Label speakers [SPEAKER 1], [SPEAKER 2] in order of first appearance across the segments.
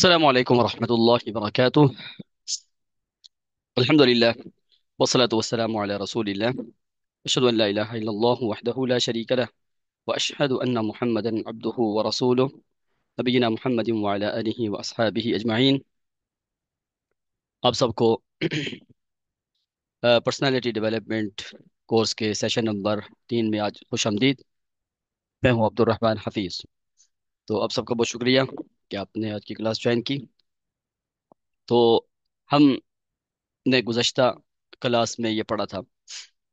[SPEAKER 1] السلام عليكم ورحمة الله وبركاته الحمد لله والصلاة والسلام على رسول الله أشهد أن لا إله إلا الله وحده لا شريك له وأشهد أن محمدا عبده ورسوله نبينا محمد وعلى آله وأصحابه أجمعين आप सबको पर्सनालिटी کے कोर्स के सेशन میں آج خوش आज میں ہوں عبد الرحمن حفیظ تو तो سب کا بہت شکریہ कि आपने आज की क्लास ज्वाइन की तो हम ने गुजश्ता क्लास में ये पढ़ा था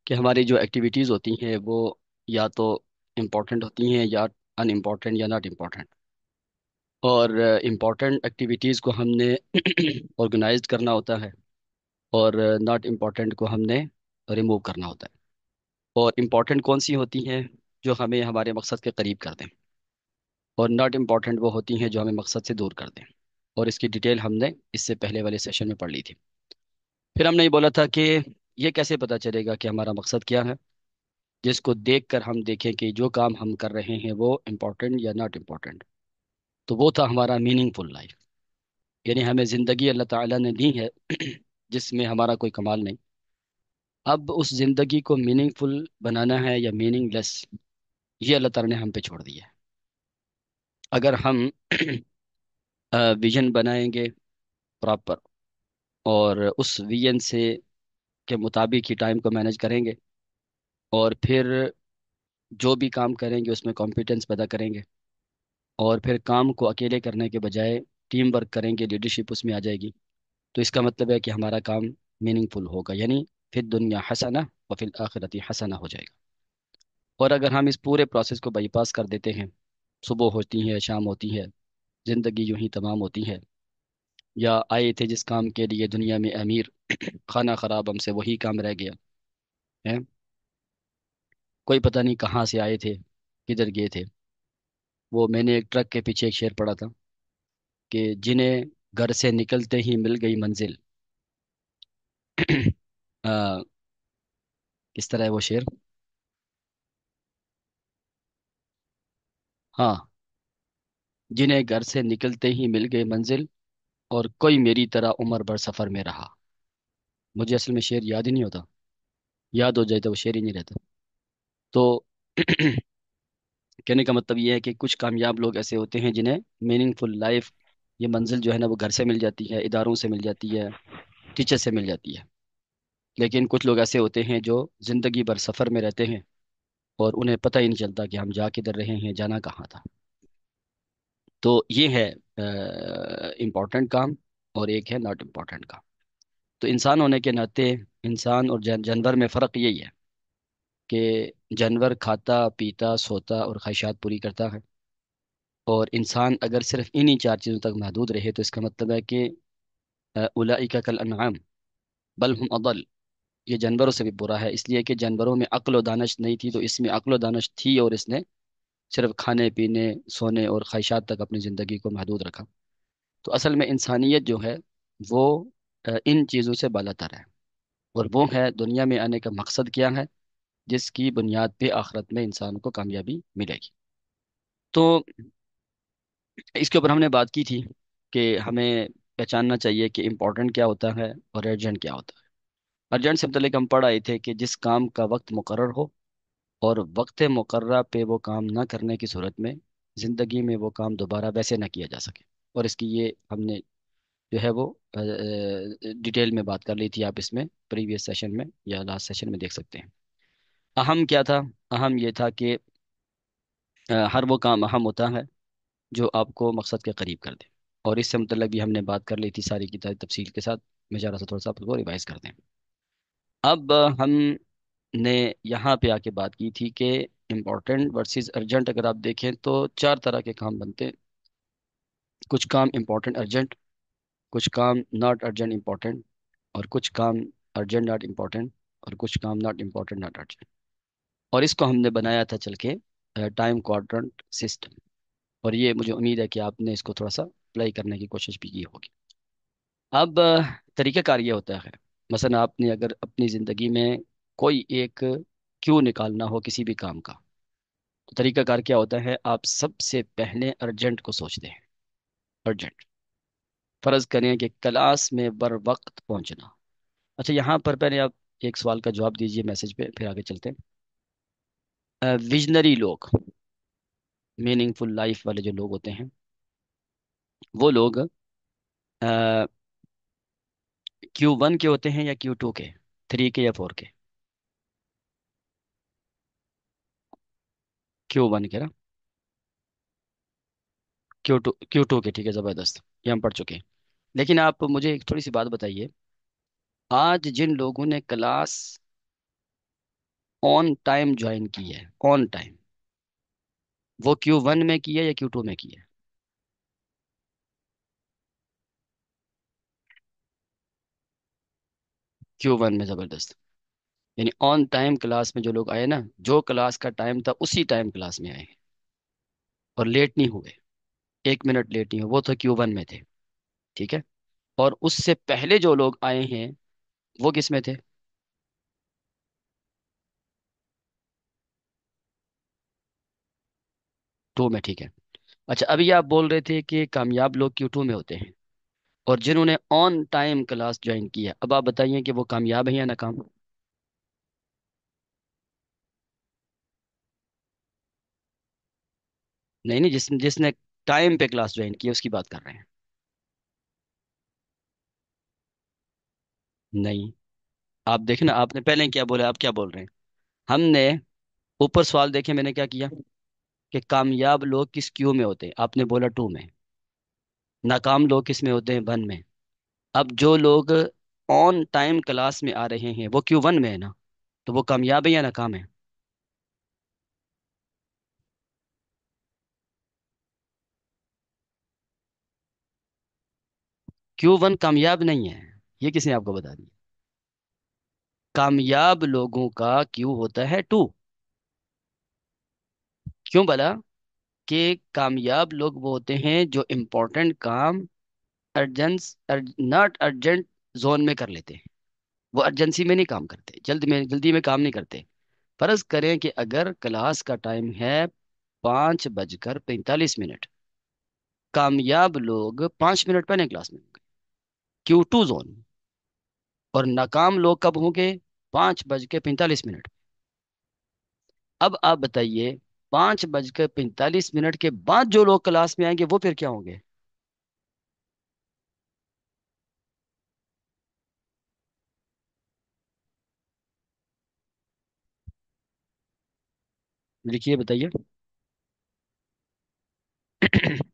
[SPEAKER 1] कि हमारी जो एक्टिविटीज़ होती हैं वो या तो इम्पॉर्टेंट होती हैं या अनइम्पॉर्टेंट या नॉट इम्पॉर्टेंट और इम्पॉर्टेंट एक्टिविटीज़ को हमने ऑर्गेनाइज करना होता है और नॉट इम्पॉर्टेंट को हमने रिमूव करना होता है और इम्पॉर्टेंट कौन सी होती हैं जो हमें हमारे मकसद के करीब कर दें और नॉट इम्पॉर्टेंट वो होती हैं जो हमें मकसद से दूर कर दें और इसकी डिटेल हमने इससे पहले वाले सेशन में पढ़ ली थी फिर हमने ये बोला था कि ये कैसे पता चलेगा कि हमारा मकसद क्या है जिसको देख कर हम देखें कि जो काम हम कर रहे हैं वो इम्पॉर्टेंट या नॉट इम्पॉर्टेंट तो वो था हमारा मीनिंगफुल लाइफ यानी हमें ज़िंदगी अल्लाह ताला ने दी है जिसमें हमारा कोई कमाल नहीं अब उस ज़िंदगी को मीनिंगफुल बनाना है या मीनिंगलेस ये अल्लाह ताला ने हम पे छोड़ दिया है अगर हम विजन बनाएंगे प्रॉपर और उस विजन से के मुताबिक ही टाइम को मैनेज करेंगे और फिर जो भी काम करेंगे उसमें कॉम्पिटेंस पैदा करेंगे और फिर काम को अकेले करने के बजाय टीम वर्क करेंगे लीडरशिप उसमें आ जाएगी तो इसका मतलब है कि हमारा काम मीनिंगफुल होगा यानी फिर दुनिया हसना और फिर आखिरती हसना हो जाएगा और अगर हम इस पूरे प्रोसेस को बाईपास कर देते हैं सुबह होती है शाम होती है ज़िंदगी यूं ही तमाम होती है या आए थे जिस काम के लिए दुनिया में अमीर खाना खराब हमसे वही काम रह गया है कोई पता नहीं कहाँ से आए थे किधर गए थे वो मैंने एक ट्रक के पीछे एक शेर पढ़ा था कि जिन्हें घर से निकलते ही मिल गई मंजिल आ, किस तरह है वो शेर हाँ जिन्हें घर से निकलते ही मिल गई मंजिल और कोई मेरी तरह उम्र भर सफर में रहा मुझे असल में शेर याद ही नहीं होता याद हो जाए तो वो शेर ही नहीं रहता तो कहने का मतलब ये है कि कुछ कामयाब लोग ऐसे होते हैं जिन्हें मीनिंगफुल लाइफ ये मंजिल जो है ना वो घर से मिल जाती है इदारों से मिल जाती है टीचर से मिल जाती है लेकिन कुछ लोग ऐसे होते हैं जो जिंदगी भर सफर में रहते हैं और उन्हें पता ही नहीं चलता कि हम जा किधर रहे हैं जाना कहाँ था तो ये है इम्पोर्टेंट काम और एक है नॉट इम्पोर्टेंट काम तो इंसान होने के नाते इंसान और जानवर में फ़र्क यही है कि जानवर खाता पीता सोता और ख्वाहिशात पूरी करता है और इंसान अगर सिर्फ इन्हीं चार चीज़ों तक महदूद रहे तो इसका मतलब है कि उलाइका कल अनाम बल हम अदल ये जानवरों से भी बुरा है इसलिए कि जानवरों में अक्ल व दानश नहीं थी तो इसमें अक्ल व दानश थी और इसने सिर्फ खाने पीने सोने और ख्वाहिशात तक अपनी ज़िंदगी को महदूद रखा तो असल में इंसानियत जो है वो इन चीज़ों से बालातर है और वो है दुनिया में आने का मकसद क्या है जिसकी बुनियाद पे आखरत में इंसान को कामयाबी मिलेगी तो इसके ऊपर हमने बात की थी कि हमें पहचानना चाहिए कि इम्पोर्टेंट क्या होता है और अर्जेंट क्या होता है अर्जेंट सिम्पली हम पढ़ आए थे कि जिस काम का वक्त मुकर हो और वक्त मुकर पे वो काम ना करने की सूरत में ज़िंदगी में वो काम दोबारा वैसे ना किया जा सके और इसकी ये हमने जो है वो डिटेल में बात कर ली थी आप इसमें प्रीवियस सेशन में या लास्ट सेशन में देख सकते हैं अहम क्या था अहम ये था कि हर वो काम अहम होता है जो आपको मकसद के करीब कर दे और इससे मतलब भी हमने बात कर ली थी सारी की तफसील के साथ मैं ज़रा सा थोड़ा सा आपको रिवाइज़ कर दें अब हमने यहाँ पे आके बात की थी कि इम्पोर्टेंट वर्सेस अर्जेंट अगर आप देखें तो चार तरह के काम बनते हैं कुछ काम इम्पोर्टेंट अर्जेंट कुछ काम नॉट अर्जेंट इम्पोर्टेंट और कुछ काम अर्जेंट नॉट इम्पोर्टेंट और कुछ काम नॉट इम्पोर्टेंट नॉट अर्जेंट और इसको हमने बनाया था चल के टाइम क्वाड्रेंट सिस्टम और ये मुझे उम्मीद है कि आपने इसको थोड़ा सा अप्लाई करने की कोशिश भी की होगी अब तरीका ये होता है मसलन आपने अगर अपनी ज़िंदगी में कोई एक क्यों निकालना हो किसी भी काम का तो तरीकाकार क्या होता है आप सबसे पहले अर्जेंट को सोचते हैं अर्जेंट फ़र्ज़ करें कि क्लास में बर वक्त पहुंचना अच्छा यहाँ पर पहले आप एक सवाल का जवाब दीजिए मैसेज पे फिर आगे चलते हैं विजनरी लोग मीनिंगफुल लाइफ वाले जो लोग होते हैं वो लोग आ, क्यू वन के होते हैं या क्यू टू के थ्री के या फोर के क्यू वन के ना क्यू टू क्यू टू के ठीक है ज़बरदस्त ये हम पढ़ चुके हैं लेकिन आप मुझे एक थोड़ी सी बात बताइए आज जिन लोगों ने क्लास ऑन टाइम ज्वाइन की है ऑन टाइम वो क्यू वन में किया है या क्यू टू में किया है क्यू वन में ज़बरदस्त यानी ऑन टाइम क्लास में जो लोग आए ना जो क्लास का टाइम था उसी टाइम क्लास में आए और लेट नहीं हुए एक मिनट लेट नहीं हुए वो तो क्यू वन में थे ठीक है और उससे पहले जो लोग आए हैं वो किस में थे टू में ठीक है अच्छा अभी आप बोल रहे थे कि कामयाब लोग क्यू टू में होते हैं और जिन्होंने ऑन टाइम क्लास ज्वाइन की है अब आप बताइए कि वो कामयाब है या नाकाम नहीं नहीं जिस जिसने टाइम पे क्लास ज्वाइन की उसकी बात कर रहे हैं नहीं आप देखें ना आपने पहले क्या बोला आप क्या बोल रहे हैं हमने ऊपर सवाल देखे मैंने क्या किया कि कामयाब लोग किस क्यू में होते हैं आपने बोला टू में नाकाम लोग किसमें होते हैं वन में अब जो लोग ऑन टाइम क्लास में आ रहे हैं वो क्यों वन में है ना तो वो कामयाब है या नाकाम है क्यू वन कामयाब नहीं है ये किसने आपको बता दिया कामयाब लोगों का क्यू होता है टू क्यों भला कि कामयाब लोग वो होते हैं जो इम्पोर्टेंट काम अर्जेंस नॉट अर्जेंट जोन में कर लेते हैं वो अर्जेंसी में नहीं काम करते जल्द में जल्दी में काम नहीं करते फर्ज करें कि अगर क्लास का टाइम है पाँच बजकर पैंतालीस मिनट कामयाब लोग पाँच मिनट पहले क्लास में होंगे क्यू टू जोन और नाकाम लोग कब होंगे पाँच बज के पैंतालीस मिनट अब आप बताइए पांच बजकर पैंतालीस मिनट के बाद जो लोग क्लास में आएंगे वो फिर क्या होंगे लिखिए बताइए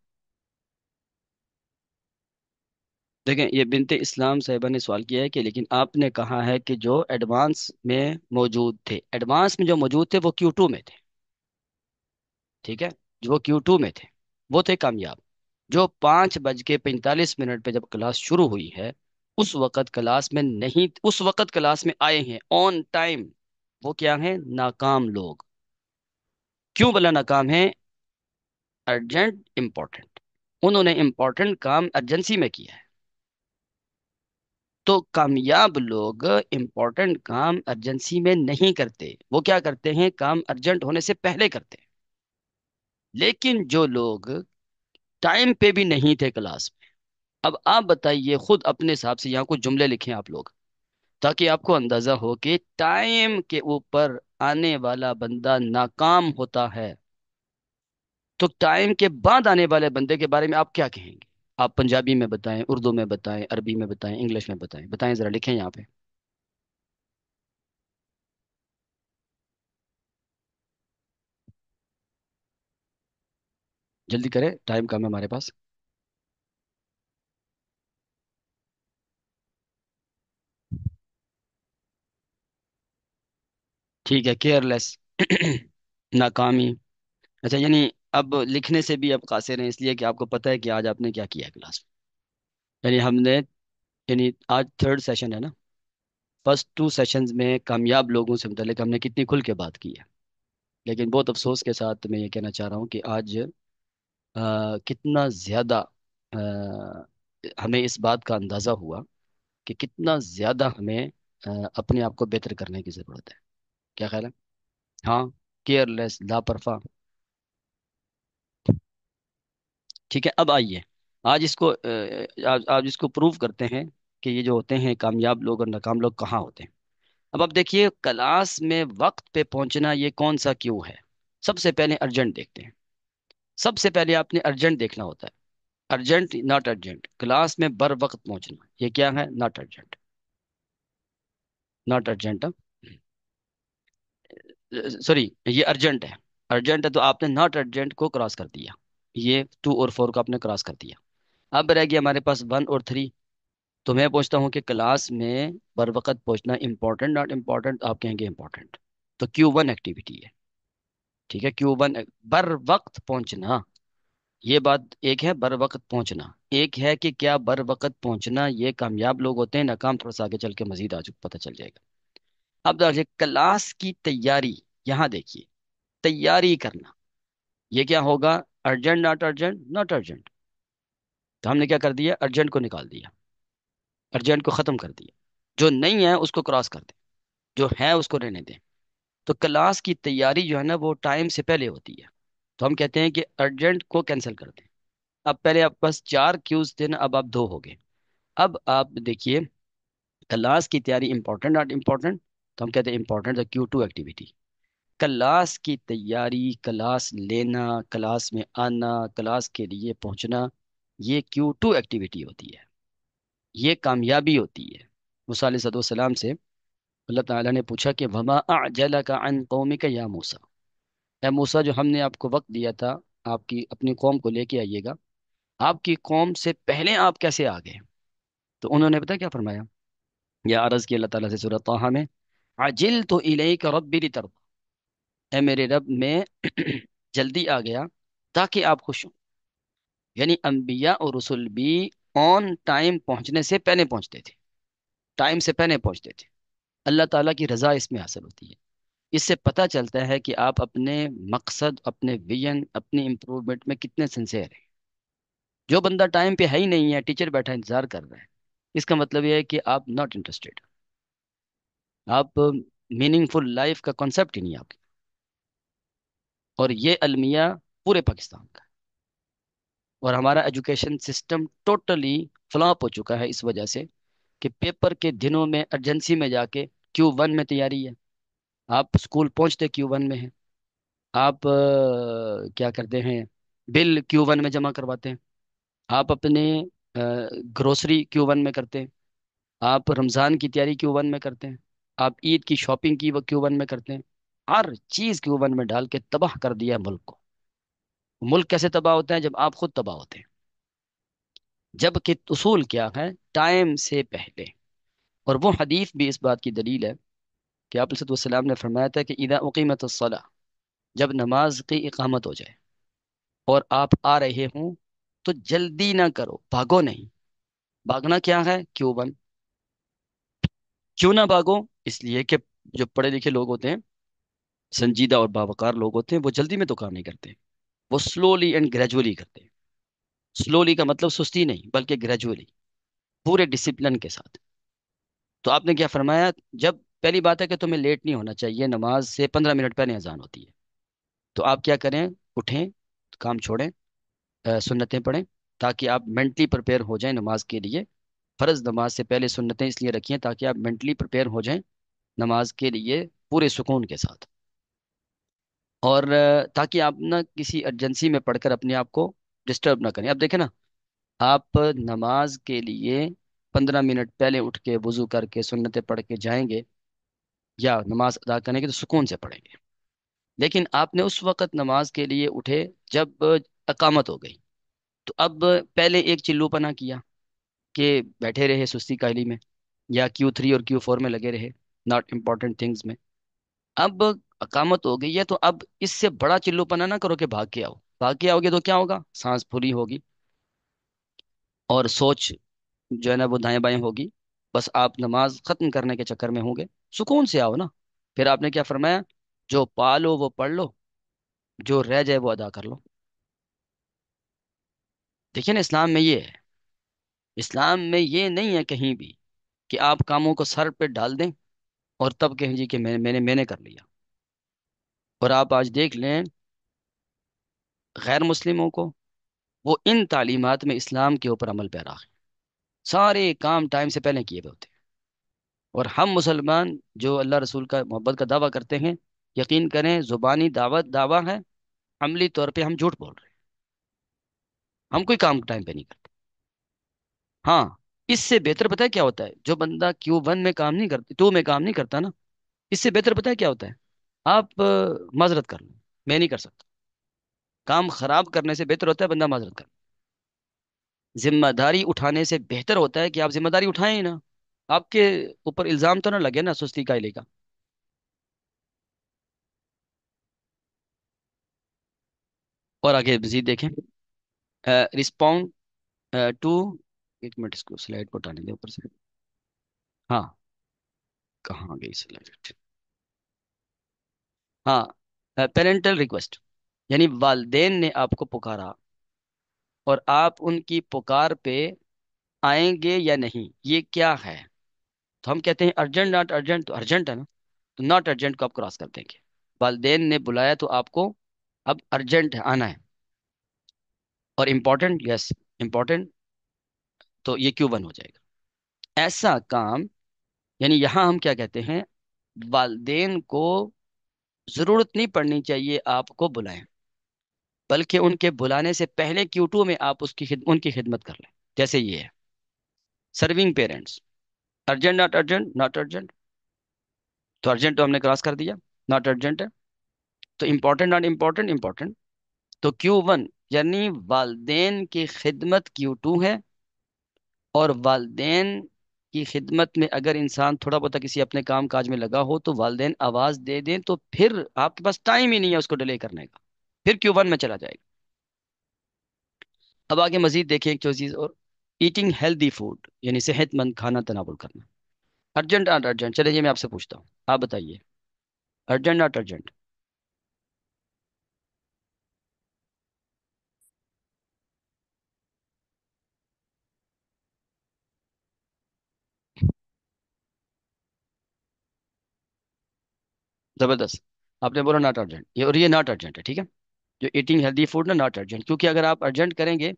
[SPEAKER 1] देखें ये बिनते इस्लाम साहिबा ने सवाल किया है कि लेकिन आपने कहा है कि जो एडवांस में मौजूद थे एडवांस में जो मौजूद थे वो क्यू टू में थे ठीक है जो क्यू टू में थे वो थे कामयाब जो पाँच बज के पैंतालीस मिनट पर जब क्लास शुरू हुई है उस वक़्त क्लास में नहीं उस वक़्त क्लास में आए हैं ऑन टाइम वो क्या है नाकाम लोग क्यों बोला नाकाम है अर्जेंट इम्पोर्टेंट उन्होंने इम्पोर्टेंट काम अर्जेंसी में किया है तो कामयाब लोग इम्पोर्टेंट काम अर्जेंसी में नहीं करते वो क्या करते हैं काम अर्जेंट होने से पहले करते हैं लेकिन जो लोग टाइम पे भी नहीं थे क्लास में अब आप बताइए खुद अपने हिसाब से यहाँ कुछ जुमले लिखें आप लोग ताकि आपको अंदाजा हो कि टाइम के ऊपर आने वाला बंदा नाकाम होता है तो टाइम के बाद आने वाले बंदे के बारे में आप क्या कहेंगे आप पंजाबी में बताएं उर्दू में बताएं अरबी में बताएं इंग्लिश में बताएं बताएं जरा लिखें यहाँ पे जल्दी करें टाइम कम है हमारे पास ठीक है केयरलेस नाकामी अच्छा यानी अब लिखने से भी अब कासिर हैं इसलिए कि आपको पता है कि आज आपने क्या किया है क्लास में यानी हमने यानी आज थर्ड सेशन है ना फर्स्ट टू सेशंस में कामयाब लोगों से मतलब हमने कितनी खुल के बात की है लेकिन बहुत अफसोस के साथ मैं ये कहना चाह रहा हूँ कि आज कितना ज़्यादा हमें इस बात का अंदाज़ा हुआ कि कितना ज़्यादा हमें अपने आप को बेहतर करने की ज़रूरत है क्या ख्याल है हाँ केयरलेस लापरवाह ठीक है अब आइए आज इसको आप आज आज इसको प्रूव करते हैं कि ये जो होते हैं कामयाब लोग और नाकाम लोग कहाँ होते हैं अब आप देखिए क्लास में वक्त पे पहुंचना ये कौन सा क्यों है सबसे पहले अर्जेंट देखते हैं सबसे पहले आपने अर्जेंट देखना होता है अर्जेंट नॉट अर्जेंट क्लास में बर वक्त पहुंचना ये क्या है not urgent not urgent sorry ये अर्जेंट है अर्जेंट है तो आपने नॉट अर्जेंट को क्रॉस कर दिया ये टू और फोर को आपने क्रॉस कर दिया अब रह गया हमारे पास वन और थ्री तो मैं पूछता हूँ कि क्लास में बर वक्त पहुंचना इंपॉर्टेंट नॉट इम्पॉर्टेंट आप कहेंगे इंपॉर्टेंट तो क्यू वन एक्टिविटी है ठीक है वन बर वक्त पहुंचना ये बात एक है बर वक्त पहुंचना एक है कि क्या बर वक्त पहुंचना ये कामयाब लोग होते हैं नाकाम थोड़ा सा आगे चल के मजीद आज पता चल जाएगा अब देखिए क्लास की तैयारी यहाँ देखिए तैयारी करना ये क्या होगा urgent not urgent not urgent तो हमने क्या कर दिया अर्जेंट को निकाल दिया अर्जेंट को ख़त्म कर दिया जो नहीं है उसको क्रॉस कर दें जो है उसको रहने दें तो क्लास की तैयारी जो है ना वो टाइम से पहले होती है तो हम कहते हैं कि अर्जेंट को कैंसिल कर दें अब पहले आप बस चार क्यूज थे ना अब आप दो हो गए अब आप देखिए क्लास की तैयारी इंपॉर्टेंट नॉट इम्पॉर्टेंट तो हम कहते हैं important the Q two activity class की तैयारी क्लास लेना क्लास में आना क्लास के लिए पहुंचना ये क्यू टू एक्टिविटी होती है ये कामयाबी होती है मुसा सलाम से अल्लाह ताला ने पूछा कि वमा आजला का अन कौमी का या मूसा या मूसा जो हमने आपको वक्त दिया था आपकी अपनी कौम को लेके आइएगा आपकी कौम से पहले आप कैसे आ गए तो उन्होंने पता क्या फरमाया या अर्ज़ की अल्लाह ताला से सूरत तहा में अजिल तो इले का रब बिरी तरबा ए मेरे रब में जल्दी आ गया ताकि आप खुश हों यानी अम्बिया और रसुल भी ऑन टाइम पहुंचने से पहले पहुंचते थे टाइम से पहले पहुंचते थे अल्लाह ताला की रज़ा इसमें हासिल होती है इससे पता चलता है कि आप अपने मकसद अपने विजन अपने इम्प्रूवमेंट में कितने सिंसेयर हैं जो बंदा टाइम पे है ही नहीं है टीचर बैठा इंतज़ार कर रहा है इसका मतलब यह है कि आप नॉट इंटरेस्टेड आप मीनिंगफुल लाइफ का कॉन्सेप्ट ही नहीं आपके और ये अलमिया पूरे पाकिस्तान का और हमारा एजुकेशन सिस्टम टोटली फ्लॉप हो चुका है इस वजह से कि पेपर के दिनों में अर्जेंसी में जाके क्यू वन में तैयारी है आप स्कूल पहुंचते क्यू वन में हैं आप क्या करते हैं बिल क्यू वन में जमा करवाते हैं आप अपने ग्रोसरी क्यू वन में करते हैं आप रमज़ान की तैयारी क्यू वन में करते हैं आप ईद की शॉपिंग की वो क्यू वन में करते हैं हर चीज़ क्यू वन में डाल के तबाह कर दिया है मुल्क को मुल्क कैसे तबाह होते हैं जब आप खुद तबाह होते हैं जबकि उसूल क्या है टाइम से पहले और वो हदीफ भी इस बात की दलील है कि आप सलाम ने फरमाया था कि ईदा उकीमत सलाह जब नमाज की इकामत हो जाए और आप आ रहे हों तो जल्दी ना करो भागो नहीं भागना क्या है क्यों बन क्यों ना भागो इसलिए कि जो पढ़े लिखे लोग होते हैं संजीदा और बावकार लोग होते हैं वो जल्दी में तो काम नहीं करते वो स्लोली एंड ग्रेजुअली करते हैं स्लोली का मतलब सुस्ती नहीं बल्कि ग्रेजुअली पूरे डिसिप्लिन के साथ तो आपने क्या फरमाया जब पहली बात है कि तुम्हें लेट नहीं होना चाहिए नमाज से पंद्रह मिनट पहले अजान होती है तो आप क्या करें उठें काम छोड़ें सुन्नतें पढ़ें ताकि आप मेंटली प्रिपेयर हो जाएं नमाज के लिए फ़र्ज नमाज से पहले सुन्नतें इसलिए रखिए ताकि आप मेंटली प्रिपेयर हो जाएं नमाज के लिए पूरे सुकून के साथ और ताकि आप ना किसी अर्जेंसी में पढ़कर अपने आप को डिस्टर्ब ना करें अब देखें ना आप नमाज के लिए पंद्रह मिनट पहले उठ के वजू करके सुन्नतें पढ़ के जाएंगे या नमाज अदा करेंगे तो सुकून से पढ़ेंगे लेकिन आपने उस वक्त नमाज के लिए उठे जब अकामत हो गई तो अब पहले एक चिल्लूपना किया कि बैठे रहे सुस्ती काहली में या क्यू थ्री और क्यू फोर में लगे रहे नॉट इम्पॉर्टेंट थिंग्स में अब अकामत हो गई है तो अब इससे बड़ा चिल्लूपना ना करो कि भाग के आओ बाकी आओगे तो क्या होगा सांस पूरी होगी और सोच जो है ना वो दाएं बाएं होगी बस आप नमाज खत्म करने के चक्कर में होंगे सुकून से आओ ना फिर आपने क्या फरमाया जो पा लो वो पढ़ लो जो रह जाए वो अदा कर लो देखिए ना इस्लाम में ये है इस्लाम में ये नहीं है कहीं भी कि आप कामों को सर पे डाल दें और तब कहें जी कि मैं, मैंने मैंने कर लिया और आप आज देख लें गैर मुस्लिमों को वो इन तालीमत में इस्लाम के ऊपर अमल पैरा है सारे काम टाइम से पहले किए हुए होते हैं और हम मुसलमान जो अल्लाह रसूल का मोहब्बत का दावा करते हैं यकीन करें ज़ुबानी दावत दावा है अमली तौर पे हम झूठ बोल रहे हैं हम कोई काम टाइम पे नहीं करते हाँ इससे बेहतर पता है क्या होता है जो बंदा क्यू वन में काम नहीं करता टू में काम नहीं करता ना इससे बेहतर पता है क्या होता है आप मजरत कर लो मैं नहीं कर सकता काम खराब करने से बेहतर होता है बंदा माजरत कर जिम्मेदारी उठाने से बेहतर होता है कि आप जिम्मेदारी उठाएं ना आपके ऊपर इल्ज़ाम तो ना लगे ना सुस्ती कायले का और आगे मजीद देखें रिस्पॉन्ड टू एक मिनट इसको स्लाइड को उठाने दें ऊपर से हाँ कहाँ गई स्लाइड हाँ पेरेंटल रिक्वेस्ट यानी वालदेन ने आपको पुकारा और आप उनकी पुकार पे आएंगे या नहीं ये क्या है तो हम कहते हैं अर्जेंट नॉट अर्जेंट तो अर्जेंट है ना तो नॉट अर्जेंट को आप क्रॉस कर देंगे वालदेन ने बुलाया तो आपको अब अर्जेंट है आना है और इम्पोर्टेंट यस इम्पोर्टेंट तो ये क्यों बन हो जाएगा ऐसा काम यानी यहाँ हम क्या कहते हैं वालदेन को ज़रूरत नहीं पड़नी चाहिए आपको बुलाएं बल्कि उनके बुलाने से पहले क्यू में आप उसकी खिद, उनकी खिदमत कर लें जैसे ये है serving parents urgent not urgent not urgent तो अर्जेंट तो हमने क्रॉस कर दिया नॉट अर्जेंट है तो इम्पोर्टेंट नॉट इम्पोर्टेंट इम्पोर्टेंट तो क्यू वन यानी वालदेन की खिदमत क्यू टू है और वालदेन की खिदमत में अगर इंसान थोड़ा बहुत किसी अपने काम काज में लगा हो तो वालदेन आवाज़ दे दें तो फिर आपके पास टाइम ही नहीं है उसको डिले करने का फिर क्यू वन में चला जाएगा अब आगे मजीद देखें एक चीज़ और ईटिंग हेल्दी फूड यानी सेहतमंद खाना तनावल करना अर्जेंट नॉट अर्जेंट चलिए मैं आपसे पूछता हूँ आप बताइए अर्जेंट नॉट अर्जेंट जबरदस्त आपने बोला नॉट अर्जेंट ये और ये नॉट अर्जेंट है ठीक है जो ईटिंग हेल्दी फूड ना नॉट अर्जेंट क्योंकि अगर आप अर्जेंट करेंगे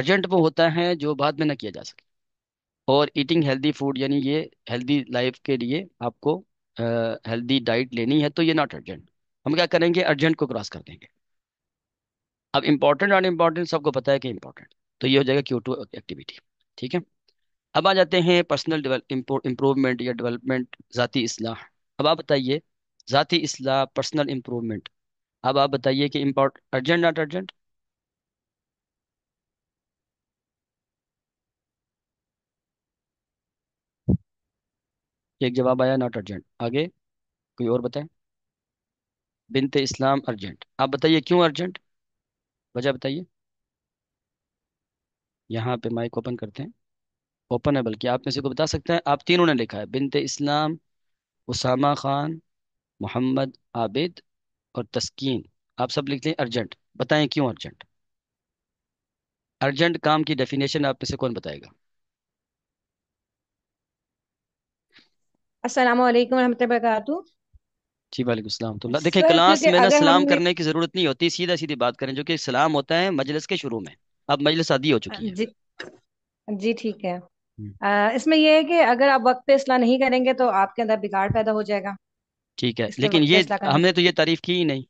[SPEAKER 1] अर्जेंट वो होता है जो बाद में ना किया जा सके और ईटिंग हेल्दी फूड यानी ये हेल्दी लाइफ के लिए आपको हेल्दी डाइट लेनी है तो ये नॉट अर्जेंट हम क्या करेंगे अर्जेंट को क्रॉस कर देंगे अब इम्पोर्टेंट और इम्पोर्टेंट सबको पता है कि इम्पोर्टेंट तो ये हो जाएगा क्यू टू एक्टिविटी ठीक है अब आ जाते हैं पर्सनल इम्प्रूवमेंट या डेवलपमेंट ज़ाती असलाह अब आप बताइए ज़ाती असलाह पर्सनल इम्प्रूवमेंट अब आप बताइए कि इम्पोर्ट अर्जेंट नॉट अर्जेंट एक जवाब आया नॉट अर्जेंट आगे कोई और बताए बिनते इस्लाम अर्जेंट आप बताइए क्यों अर्जेंट वजह बताइए यहाँ पे माइक ओपन करते हैं ओपन है बल्कि आप में से कोई बता सकते हैं आप तीनों ने लिखा है बिनते इस्लाम उसामा खान मोहम्मद आबिद और तस्कीन आप सब लिखते हैं अर्जेंट बताएं क्यों अर्जेंट अर्जेंट काम की डेफिनेशन आप में से कौन बताएगा जी वालेकुम सलाम तो देखिए क्लास में ना सलाम हमने करने की जरूरत नहीं होती सीधा सीधी बात करें जो कि सलाम होता है मजलिस के शुरू में अब मजलिस आदि हो चुकी
[SPEAKER 2] है जी जी ठीक है हम्म। इसमें यह है कि अगर आप वक्त पे इसलाह नहीं करेंगे तो आपके अंदर बिगाड़ पैदा हो जाएगा
[SPEAKER 1] ठीक है इससे लेकिन ये फैसला करना हमने तो ये तारीफ की ही नहीं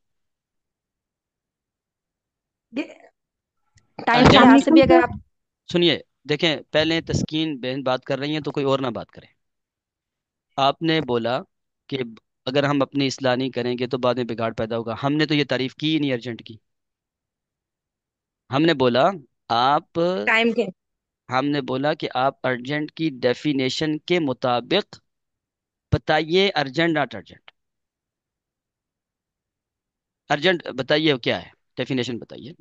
[SPEAKER 2] ये अच्छा, टाइम के अच्छा लिहाज से भी अगर आप
[SPEAKER 1] सुनिए देखें पहले तस्कीन बहन बात कर रही हैं तो कोई और ना बात करें आपने बोला कि अगर हम अपनी इसलाह नहीं करेंगे तो बाद में बिगाड़ पैदा होगा हमने तो ये तारीफ की ही नहीं अर्जेंट की हमने बोला आप टाइम के हमने बोला कि आप अर्जेंट की डेफिनेशन के मुताबिक बताइए अर्जेंट नॉट अर्जेंट अर्जेंट बताइए क्या है डेफिनेशन बताइए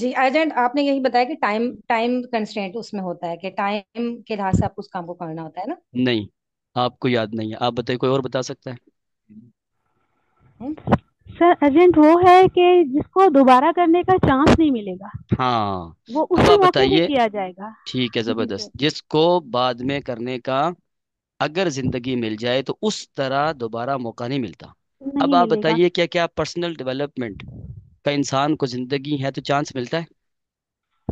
[SPEAKER 2] जी अर्जेंट आपने यही बताया कि टाइम टाइम कंस्ट्रेंट उसमें होता है कि टाइम के लिहाज से आपको उस काम को करना होता है ना
[SPEAKER 1] नहीं आपको याद नहीं है आप बताइए कोई और बता सकता है
[SPEAKER 2] सर अर्जेंट वो है कि जिसको दोबारा करने का चांस नहीं मिलेगा
[SPEAKER 1] हाँ वो उसी आप मौके पे बताइए किया जाएगा ठीक है जी सर जबरदस्त जिसको बाद में करने का अगर जिंदगी मिल जाए तो उस तरह दोबारा मौका नहीं मिलता
[SPEAKER 2] अब नहीं आप मिलेगा बताइए
[SPEAKER 1] क्या क्या पर्सनल डेवलपमेंट का इंसान को जिंदगी है तो चांस मिलता है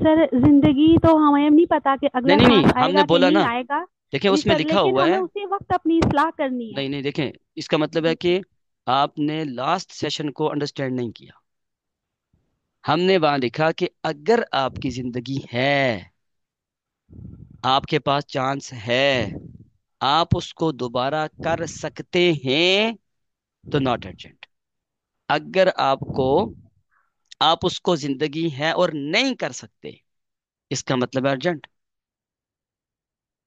[SPEAKER 2] सर जिंदगी तो हमें नहीं पता कि नहीं अगला नहीं नहीं सांस हमने आएगा कि बोला नहीं ना आएगा देखिए जी उसमें सर लिखा लेकिन हुआ हमें है उसी वक्त अपनी इसलाह करनी है
[SPEAKER 1] नहीं नहीं देखें इसका मतलब है कि आपने लास्ट सेशन को अंडरस्टैंड नहीं किया हमने वहां लिखा कि अगर आपकी जिंदगी है आपके पास चांस है आप उसको दोबारा कर सकते हैं तो नॉट अर्जेंट अगर आपको आप उसको जिंदगी है और नहीं कर सकते इसका मतलब है अर्जेंट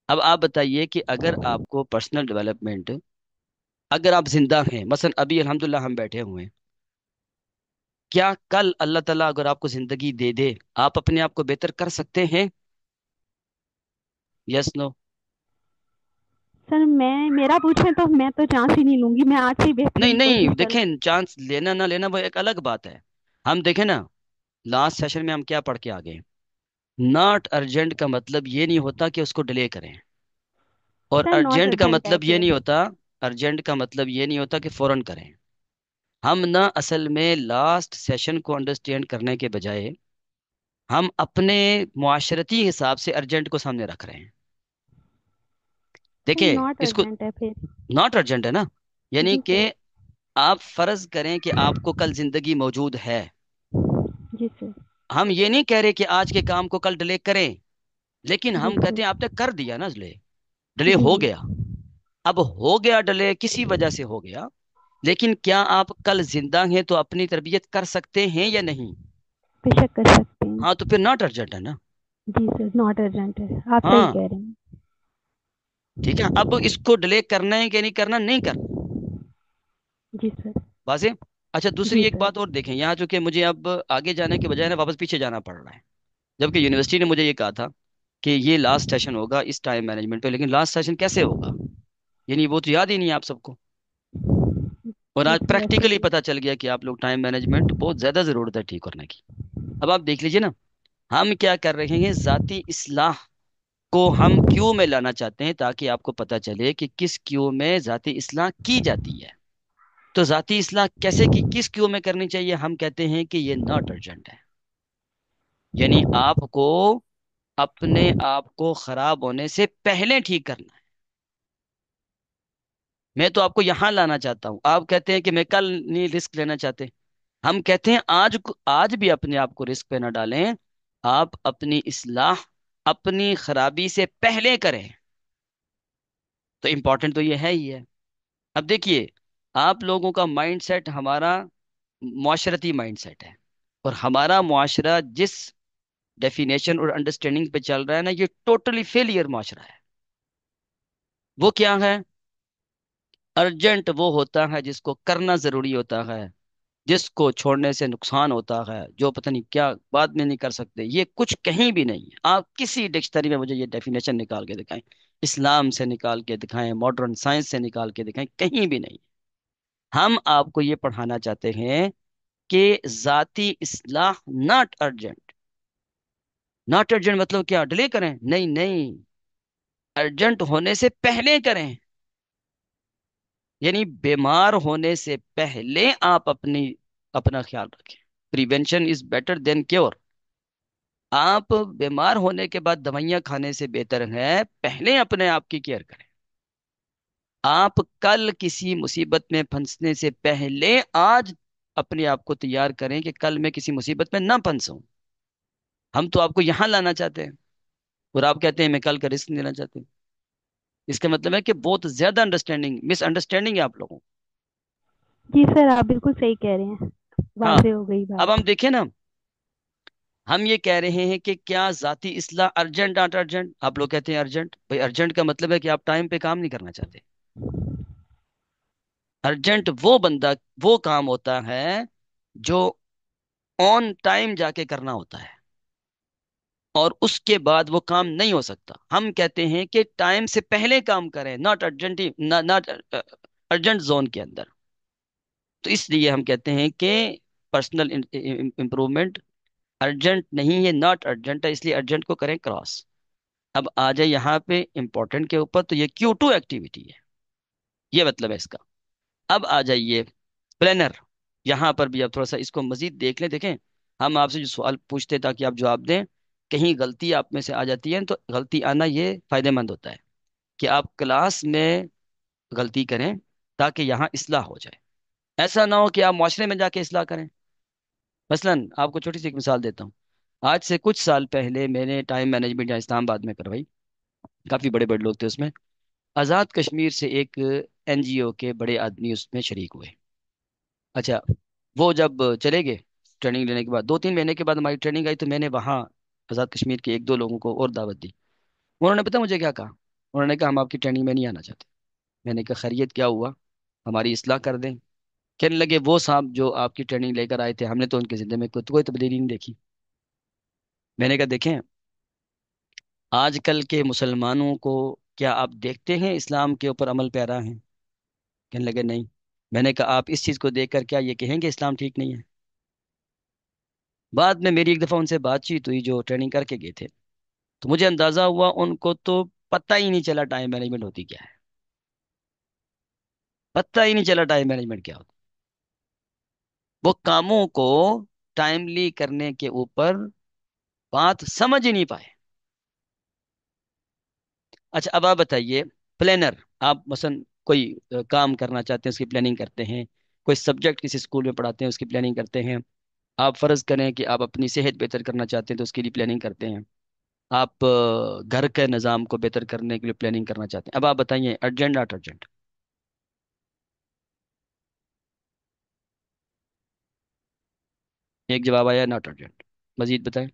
[SPEAKER 1] अब आप बताइए कि अगर आपको पर्सनल डेवलपमेंट अगर आप जिंदा हैं मसलन अभी अल्हम्दुलिल्लाह हम बैठे हुए हैं क्या कल अल्लाह ताला अगर आपको जिंदगी दे दे आप अपने आप को बेहतर कर सकते हैं यस नो
[SPEAKER 2] सर मैं मेरा पूछे तो मैं तो चांस ही नहीं लूंगी मैं आज ही बेहतरीन नहीं नहीं कोशिश करूँ देखें
[SPEAKER 1] चांस लेना ना लेना वो एक अलग बात है हम देखें ना लास्ट सेशन में हम क्या पढ़ के आ गए नॉट अर्जेंट का मतलब ये नहीं होता कि उसको डिले करें और सर नॉट अर्जेंट का अर्जेंट मतलब ये नहीं होता अर्जेंट का मतलब ये नहीं होता कि फौरन करें हम ना असल में लास्ट सेशन को अंडरस्टैंड करने के बजाय हम अपने मुआशरती हिसाब से अर्जेंट को सामने रख रहे हैं देखिए इसको नॉट अर्जेंट है ना यानी कि आप फर्ज करें कि आपको कल जिंदगी मौजूद है
[SPEAKER 2] जी सर
[SPEAKER 1] हम ये नहीं कह रहे कि आज के काम को कल डिले करें लेकिन हम कहते हैं आपने कर दिया ना डिले डिले हो हम्म। गया अब हो गया डिले किसी वजह से हो गया लेकिन क्या आप कल जिंदा हैं तो अपनी तरबियत कर सकते हैं या नहीं
[SPEAKER 2] बेशक कर सकते
[SPEAKER 1] हैं हाँ तो फिर नॉट अर्जेंट है ना
[SPEAKER 2] जी सर नॉट अर्जेंट है आप हाँ सही कह रहे
[SPEAKER 1] हैं ठीक है अब इसको डिले करना है कि नहीं करना नहीं कर वाजे अच्छा दूसरी एक बात और देखें यहाँ चूंकि मुझे अब आगे जाने के बजाय ना वापस पीछे जाना पड़ रहा है जबकि यूनिवर्सिटी ने मुझे ये कहा था कि ये लास्ट सेशन होगा इस टाइम मैनेजमेंट पे लेकिन लास्ट सेशन कैसे होगा यानी वो तो याद ही नहीं है आप सबको और आज प्रैक्टिकली पता चल गया कि आप लोग टाइम मैनेजमेंट बहुत ज़्यादा ज़रूरत है ठीक करने की अब आप देख लीजिए ना हम क्या कर रहे हैं ज़ाती इसलाह को हम क्यू में लाना चाहते हैं ताकि आपको पता चले कि किस क्यू में ज़ाती इस्लाह की जाती है तो ज़ाती इस्लाह कैसे की किस क्यू में करनी चाहिए हम कहते हैं कि ये नॉट अर्जेंट है यानी आपको अपने आप को खराब होने से पहले ठीक करना है मैं तो आपको यहां लाना चाहता हूं आप कहते हैं कि मैं कल नहीं रिस्क लेना चाहते हम कहते हैं आज आज भी अपने आप को रिस्क पे ना डालें आप अपनी इसलाह अपनी खराबी से पहले करें तो इम्पॉर्टेंट तो ये है ही है अब देखिए आप लोगों का माइंडसेट हमारा माशरती माइंडसेट है और हमारा माशरा जिस डेफिनेशन और अंडरस्टैंडिंग पे चल रहा है ना ये टोटली फेलियर माशरा है वो क्या है अर्जेंट वो होता है जिसको करना जरूरी होता है जिसको छोड़ने से नुकसान होता है जो पता नहीं क्या बाद में नहीं कर सकते ये कुछ कहीं भी नहीं है आप किसी डिक्शनरी में मुझे ये डेफिनेशन निकाल के दिखाएं इस्लाम से निकाल के दिखाएं मॉडर्न साइंस से निकाल के दिखाएं कहीं भी नहीं हम आपको ये पढ़ाना चाहते हैं कि जाति इसलाह नॉट अर्जेंट नॉट अर्जेंट मतलब क्या डिले करें नहीं नहीं अर्जेंट होने से पहले करें यानी बीमार होने से पहले आप अपनी अपना ख्याल रखें prevention is better than cure आप बीमार होने के बाद दवाइयां खाने से बेहतर है पहले अपने आप की केयर करें आप कल किसी मुसीबत में फंसने से पहले आज अपने आप को तैयार करें कि कल मैं किसी मुसीबत में ना फंसूं हम तो आपको यहां लाना चाहते हैं और आप कहते हैं मैं कल का रिस्क लेना चाहते हैं इसका मतलब है कि बहुत ज्यादा अंडरस्टैंडिंग मिसअंडरस्टैंडिंग है आप लोगों
[SPEAKER 2] जी सर आप बिल्कुल सही कह रहे हैं हाँ वाजे हो गई बात
[SPEAKER 1] अब हम देखें ना हम ये कह रहे हैं कि क्या जाति इसला अर्जेंट नॉट अर्जेंट आप लोग कहते हैं अर्जेंट भाई अर्जेंट का मतलब है कि आप टाइम पे काम नहीं करना चाहते अर्जेंट वो बंदा वो काम होता है जो ऑन टाइम जाके करना होता है और उसके बाद वो काम नहीं हो सकता हम कहते हैं कि टाइम से पहले काम करें not urgent not urgent zone के अंदर तो इसलिए हम कहते हैं कि पर्सनल इम्प्रूवमेंट अर्जेंट नहीं है नॉट अर्जेंट है इसलिए अर्जेंट को करें क्रॉस अब आ जाए यहाँ पे इम्पोर्टेंट के ऊपर तो ये क्यू टू एक्टिविटी है ये मतलब है इसका अब आ जाइए प्लानर यहाँ पर भी आप थोड़ा सा इसको मजीद देख लें देखें हम आपसे जो सवाल पूछते ताकि आप जवाब दें कहीं गलती आप में से आ जाती है तो गलती आना ये फायदेमंद होता है कि आप क्लास में गलती करें ताकि यहाँ असलाह हो जाए ऐसा ना हो कि आप माशरे में जाके असलाह करें मसलन आपको छोटी सी एक मिसाल देता हूँ आज से कुछ साल पहले मैंने टाइम मैनेजमेंट यहाँ इस्लामाबाद में करवाई काफ़ी बड़े बड़े लोग थे उसमें आज़ाद कश्मीर से एक ओ के बड़े आदमी उसमें शरीक हुए अच्छा वो जब चले गए ट्रेनिंग लेने के बाद दो तीन महीने के बाद हमारी ट्रेनिंग आई तो मैंने वहाँ आजाद कश्मीर के एक दो लोगों को और दावत दी उन्होंने पता मुझे क्या कहा उन्होंने कहा हम आपकी ट्रेनिंग में नहीं आना चाहते मैंने कहा खैरियत क्या हुआ हमारी असलाह कर दें कहने लगे वो साहब जो आपकी ट्रेनिंग लेकर आए थे हमने तो उनकी ज़िंदगी में कोई कोई तब्दीली नहीं देखी मैंने कहा देखें आजकल के मुसलमानों को क्या आप देखते हैं इस्लाम के ऊपर अमल प्यारा है कहने लगे नहीं मैंने कहा आप इस चीज़ को देख कर क्या ये कहेंगे इस्लाम ठीक नहीं है बाद में मेरी एक दफ़ा उनसे बातचीत हुई जो ट्रेनिंग करके गए थे तो मुझे अंदाज़ा हुआ उनको तो पता ही नहीं चला टाइम मैनेजमेंट होती क्या है पता ही नहीं चला टाइम मैनेजमेंट क्या होती वो कामों को टाइमली करने के ऊपर बात समझ ही नहीं पाए अच्छा अब आप बताइए प्लानर आप मसलन कोई काम करना चाहते हैं उसकी प्लानिंग करते हैं कोई सब्जेक्ट किसी स्कूल में पढ़ाते हैं उसकी प्लानिंग करते हैं आप फर्ज करें कि आप अपनी सेहत बेहतर करना चाहते हैं तो उसके लिए प्लानिंग करते हैं आप घर के निज़ाम को बेहतर करने के लिए प्लानिंग करना चाहते हैं अब आप बताइए अर्जेंट नॉट अर्जेंट एक जवाब आया नॉट अर्जेंट मजीद बताएं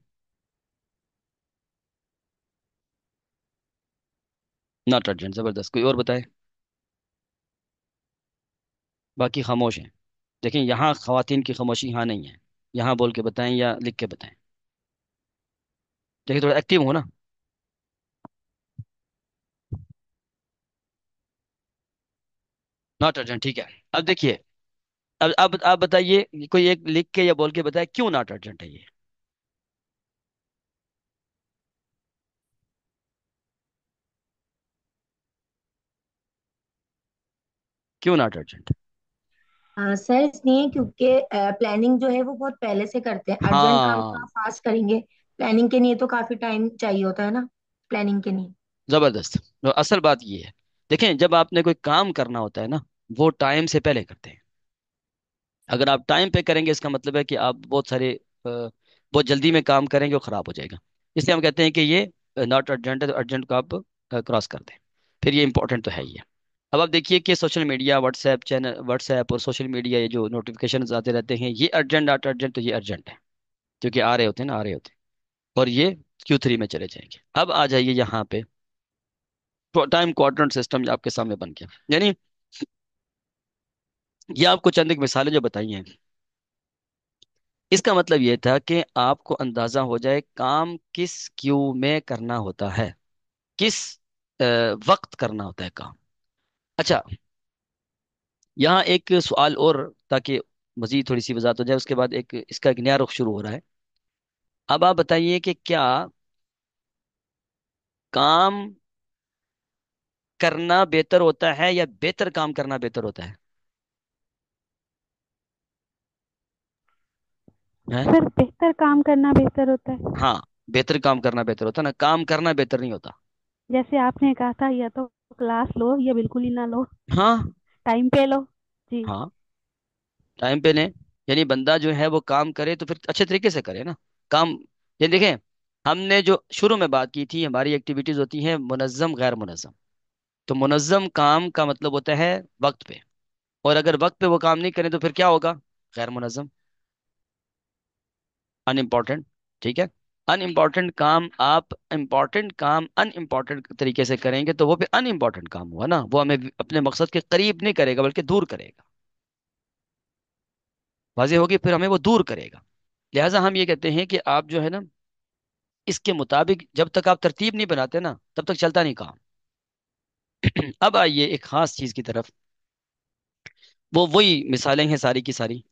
[SPEAKER 1] नॉट अर्जेंट ज़बरदस्त कोई और बताए बाकी खामोश हैं देखें यहाँ खातन की खामोशी यहाँ नहीं है यहाँ बोल के बताएं या लिख के बताएं देखिए थोड़ा एक्टिव हो ना नॉट अर्जेंट ठीक है अब देखिए अब अब आप बताइए कोई एक लिख के या बोल के बताए क्यों नॉट अर्जेंट है ये क्यों नॉट अर्जेंट
[SPEAKER 2] हाँ सर इसलिए क्योंकि प्लानिंग जो है वो बहुत पहले से करते हैं अर्जेंट हाँ। काम हाँ कहाँ फास्ट करेंगे प्लानिंग के लिए तो काफी टाइम चाहिए होता है ना प्लानिंग के लिए
[SPEAKER 1] जबरदस्त तो असल बात ये है देखें जब आपने कोई काम करना होता है ना वो टाइम से पहले करते हैं अगर आप टाइम पे करेंगे इसका मतलब है कि आप बहुत सारे बहुत जल्दी में काम करेंगे और ख़राब हो जाएगा इसलिए हम कहते हैं कि ये नॉट अर्जेंट है तो अर्जेंट को आप क्रॉस कर दें फिर ये इंपॉर्टेंट तो है ही है अब आप देखिए कि social media WhatsApp channel WhatsApp और सोशल मीडिया ये जो नोटिफिकेशन आते रहते हैं ये अर्जेंट आट अर्जेंट तो ये अर्जेंट है क्योंकि आ रहे होते हैं ना आ रहे होते हैं और ये क्यू थ्री में चले जाएंगे अब आ जाइए यहाँ पे टाइम क्वाड्रेंट सिस्टम आपके सामने बन गया यानी ये आपको चंद एक मिसालें जो बताई हैं इसका मतलब ये था कि आपको अंदाजा हो जाए काम किस क्यू में करना होता है किस वक्त करना होता है काम अच्छा यहाँ एक सवाल और ताकि मजीद थोड़ी सी वजाहत हो जाए उसके बाद एक इसका एक नया रुख शुरू हो रहा है अब आप बताइए कि क्या काम करना बेहतर होता है या बेहतर काम करना बेहतर होता है सर
[SPEAKER 2] बेहतर काम करना बेहतर होता है
[SPEAKER 1] हाँ बेहतर काम करना बेहतर होता है ना काम करना बेहतर नहीं होता
[SPEAKER 2] जैसे आपने कहा था या तो क्लास लो या बिल्कुल ही ना लो हाँ टाइम पे लो जी
[SPEAKER 1] हाँ टाइम पे नहीं यानी बंदा जो है वो काम करे तो फिर अच्छे तरीके से करे ना काम ये देखें हमने जो शुरू में बात की थी हमारी एक्टिविटीज होती हैं मुनज़म गैर मुनज़म तो मुनज़म काम का मतलब होता है वक्त पे और अगर वक्त पे वो काम नहीं करें तो फिर क्या होगा गैर मुनज़म अनइम्पॉर्टेंट ठीक है अनइम्पॉर्टेंट काम आप इम्पॉर्टेंट काम अनइम्पॉर्टेंट तरीके से करेंगे तो वो भी अनइम्पॉर्टेंट काम हुआ ना वो हमें अपने मकसद के करीब नहीं करेगा बल्कि दूर करेगा वाजह होगी फिर हमें वो दूर करेगा लिहाजा हम ये कहते हैं कि आप जो है ना इसके मुताबिक जब तक आप तरतीब नहीं बनाते ना तब तक चलता नहीं काम अब आइए एक खास चीज़ की तरफ वो वही मिसालें हैं सारी की सारी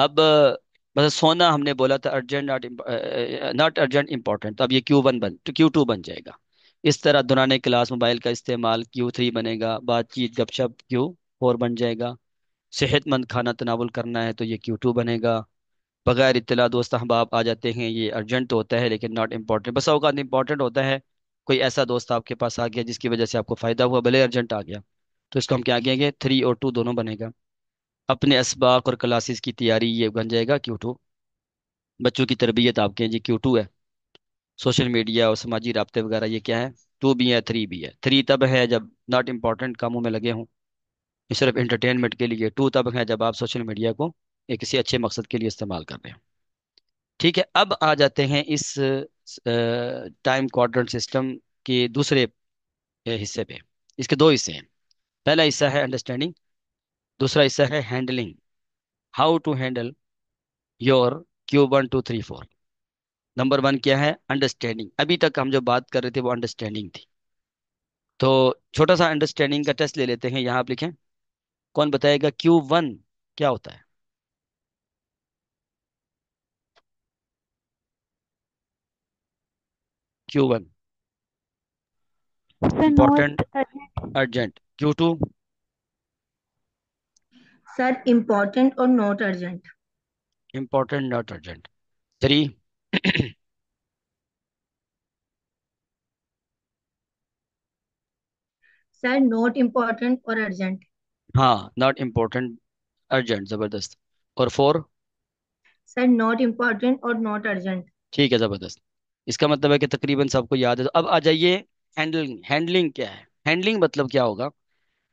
[SPEAKER 1] अब बस मतलब सोना हमने बोला था urgent not not urgent important तो अब ये क्यू वन बन तो क्यू टू बन जाएगा इस तरह दुरान क्लास मोबाइल का इस्तेमाल क्यू थ्री बनेगा बातचीत गपशप क्यू फोर बन जाएगा सेहतमंद खाना तनावल करना है तो ये क्यू टू बनेगा बगैर इतला दोस्त अहबाब आ जाते हैं ये अर्जेंट तो होता है लेकिन नॉट इम्पॉर्टेंट बस अवकात इम्पॉर्टेंट होता है कोई ऐसा दोस्त आपके पास आ गया जिसकी वजह से आपको फ़ायदा हुआ भले अर्जेंट आ गया तो इसको हम क्या कहेंगे थ्री और टू दोनों बनेगा अपने इसबाक और क्लासेस की तैयारी ये बन जाएगा क्यू टू बच्चों की तरबियत आपके जी क्यू टू है सोशल मीडिया और समाजी रबते वगैरह ये क्या है टू भी है थ्री भी है थ्री तब है जब नॉट इम्पॉर्टेंट कामों में लगे हों सिर्फ इंटरटेनमेंट के लिए टू तब है जब आप सोशल मीडिया को एक किसी अच्छे मकसद के लिए इस्तेमाल कर रहे हो ठीक है अब आ जाते हैं इस टाइम क्वाड्रेंट सिस्टम के दूसरे हिस्से पे इसके दो हिस्से हैं पहला हिस्सा है अंडरस्टैंडिंग दूसरा हिस्सा है handling how to handle your Q one two three four number one क्या है अंडरस्टैंडिंग अभी तक हम जो बात कर रहे थे वो अंडरस्टैंडिंग थी तो छोटा सा अंडरस्टैंडिंग का टेस्ट ले लेते हैं यहाँ आप लिखें कौन बताएगा क्यू वन क्या होता है Q one important urgent Q two
[SPEAKER 2] sir important और not urgent
[SPEAKER 1] important not urgent three
[SPEAKER 2] sir not important और अर्जेंट
[SPEAKER 1] हाँ नॉट इम्पोर्टेंट अर्जेंट जबरदस्त और फोर
[SPEAKER 2] सर नॉट इम्पोर्टेंट और नॉट अर्जेंट
[SPEAKER 1] ठीक है जबरदस्त इसका मतलब है कि तकरीबन सबको याद है तो अब आ जाइए हैंडलिंग हैंडलिंग क्या है हैंडलिंग मतलब क्या होगा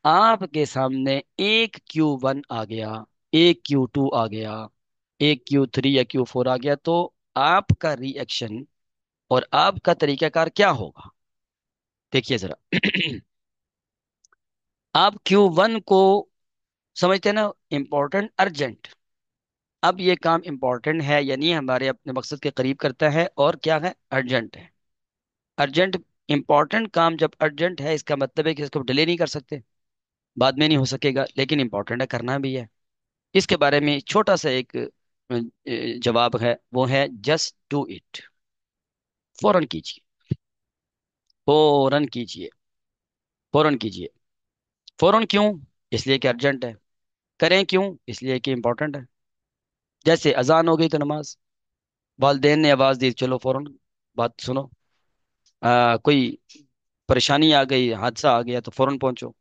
[SPEAKER 1] आपके सामने एक क्यू वन आ गया एक क्यू टू आ गया एक क्यू थ्री या क्यू फोर आ गया तो आपका रिएक्शन और आपका तरीकाकार क्या होगा देखिए जरा आप क्यू वन को समझते हैं ना इम्पोर्टेंट अर्जेंट अब ये काम इम्पोर्टेंट है यानी हमारे अपने मकसद के करीब करता है और क्या है अर्जेंट है अर्जेंट इम्पॉर्टेंट काम जब अर्जेंट है इसका मतलब है कि इसको डिले नहीं कर सकते बाद में नहीं हो सकेगा लेकिन इम्पोर्टेंट है करना भी है इसके बारे में छोटा सा एक जवाब है वो है जस्ट डू इट फौरन कीजिए फौरन कीजिए फौरन कीजिए फौरन क्यों इसलिए कि अर्जेंट है करें क्यों इसलिए कि इम्पोर्टेंट है जैसे अजान हो गई तो नमाज वालदेन ने आवाज़ दी चलो फौरन बात सुनो आ, कोई परेशानी आ गई हादसा आ गया तो फौरन पहुंचो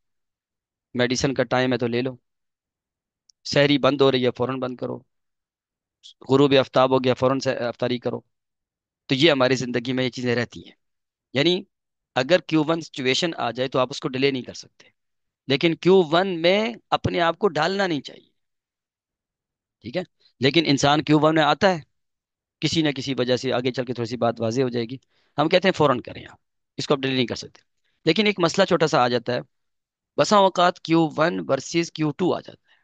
[SPEAKER 1] मेडिसिन का टाइम है तो ले लो सहरी बंद हो रही है फौरन बंद करो गुरूब आफ्ताब हो गया फौरन से अफ्तारी करो तो ये हमारी ज़िंदगी में ये चीज़ें रहती हैं यानी अगर क्यू वन सिचुएशन आ जाए तो आप उसको डिले नहीं कर सकते लेकिन क्यू वन में अपने आप को ढालना नहीं चाहिए ठीक है लेकिन इंसान क्यू वन में आता है किसी ना किसी वजह से आगे चल के थोड़ी सी बात वाजी हो जाएगी हम कहते हैं फ़ौरन करें आप इसको आप डिले नहीं कर सकते लेकिन एक मसला छोटा सा आ जाता है बसा औकात Q one versus Q two आ जाता है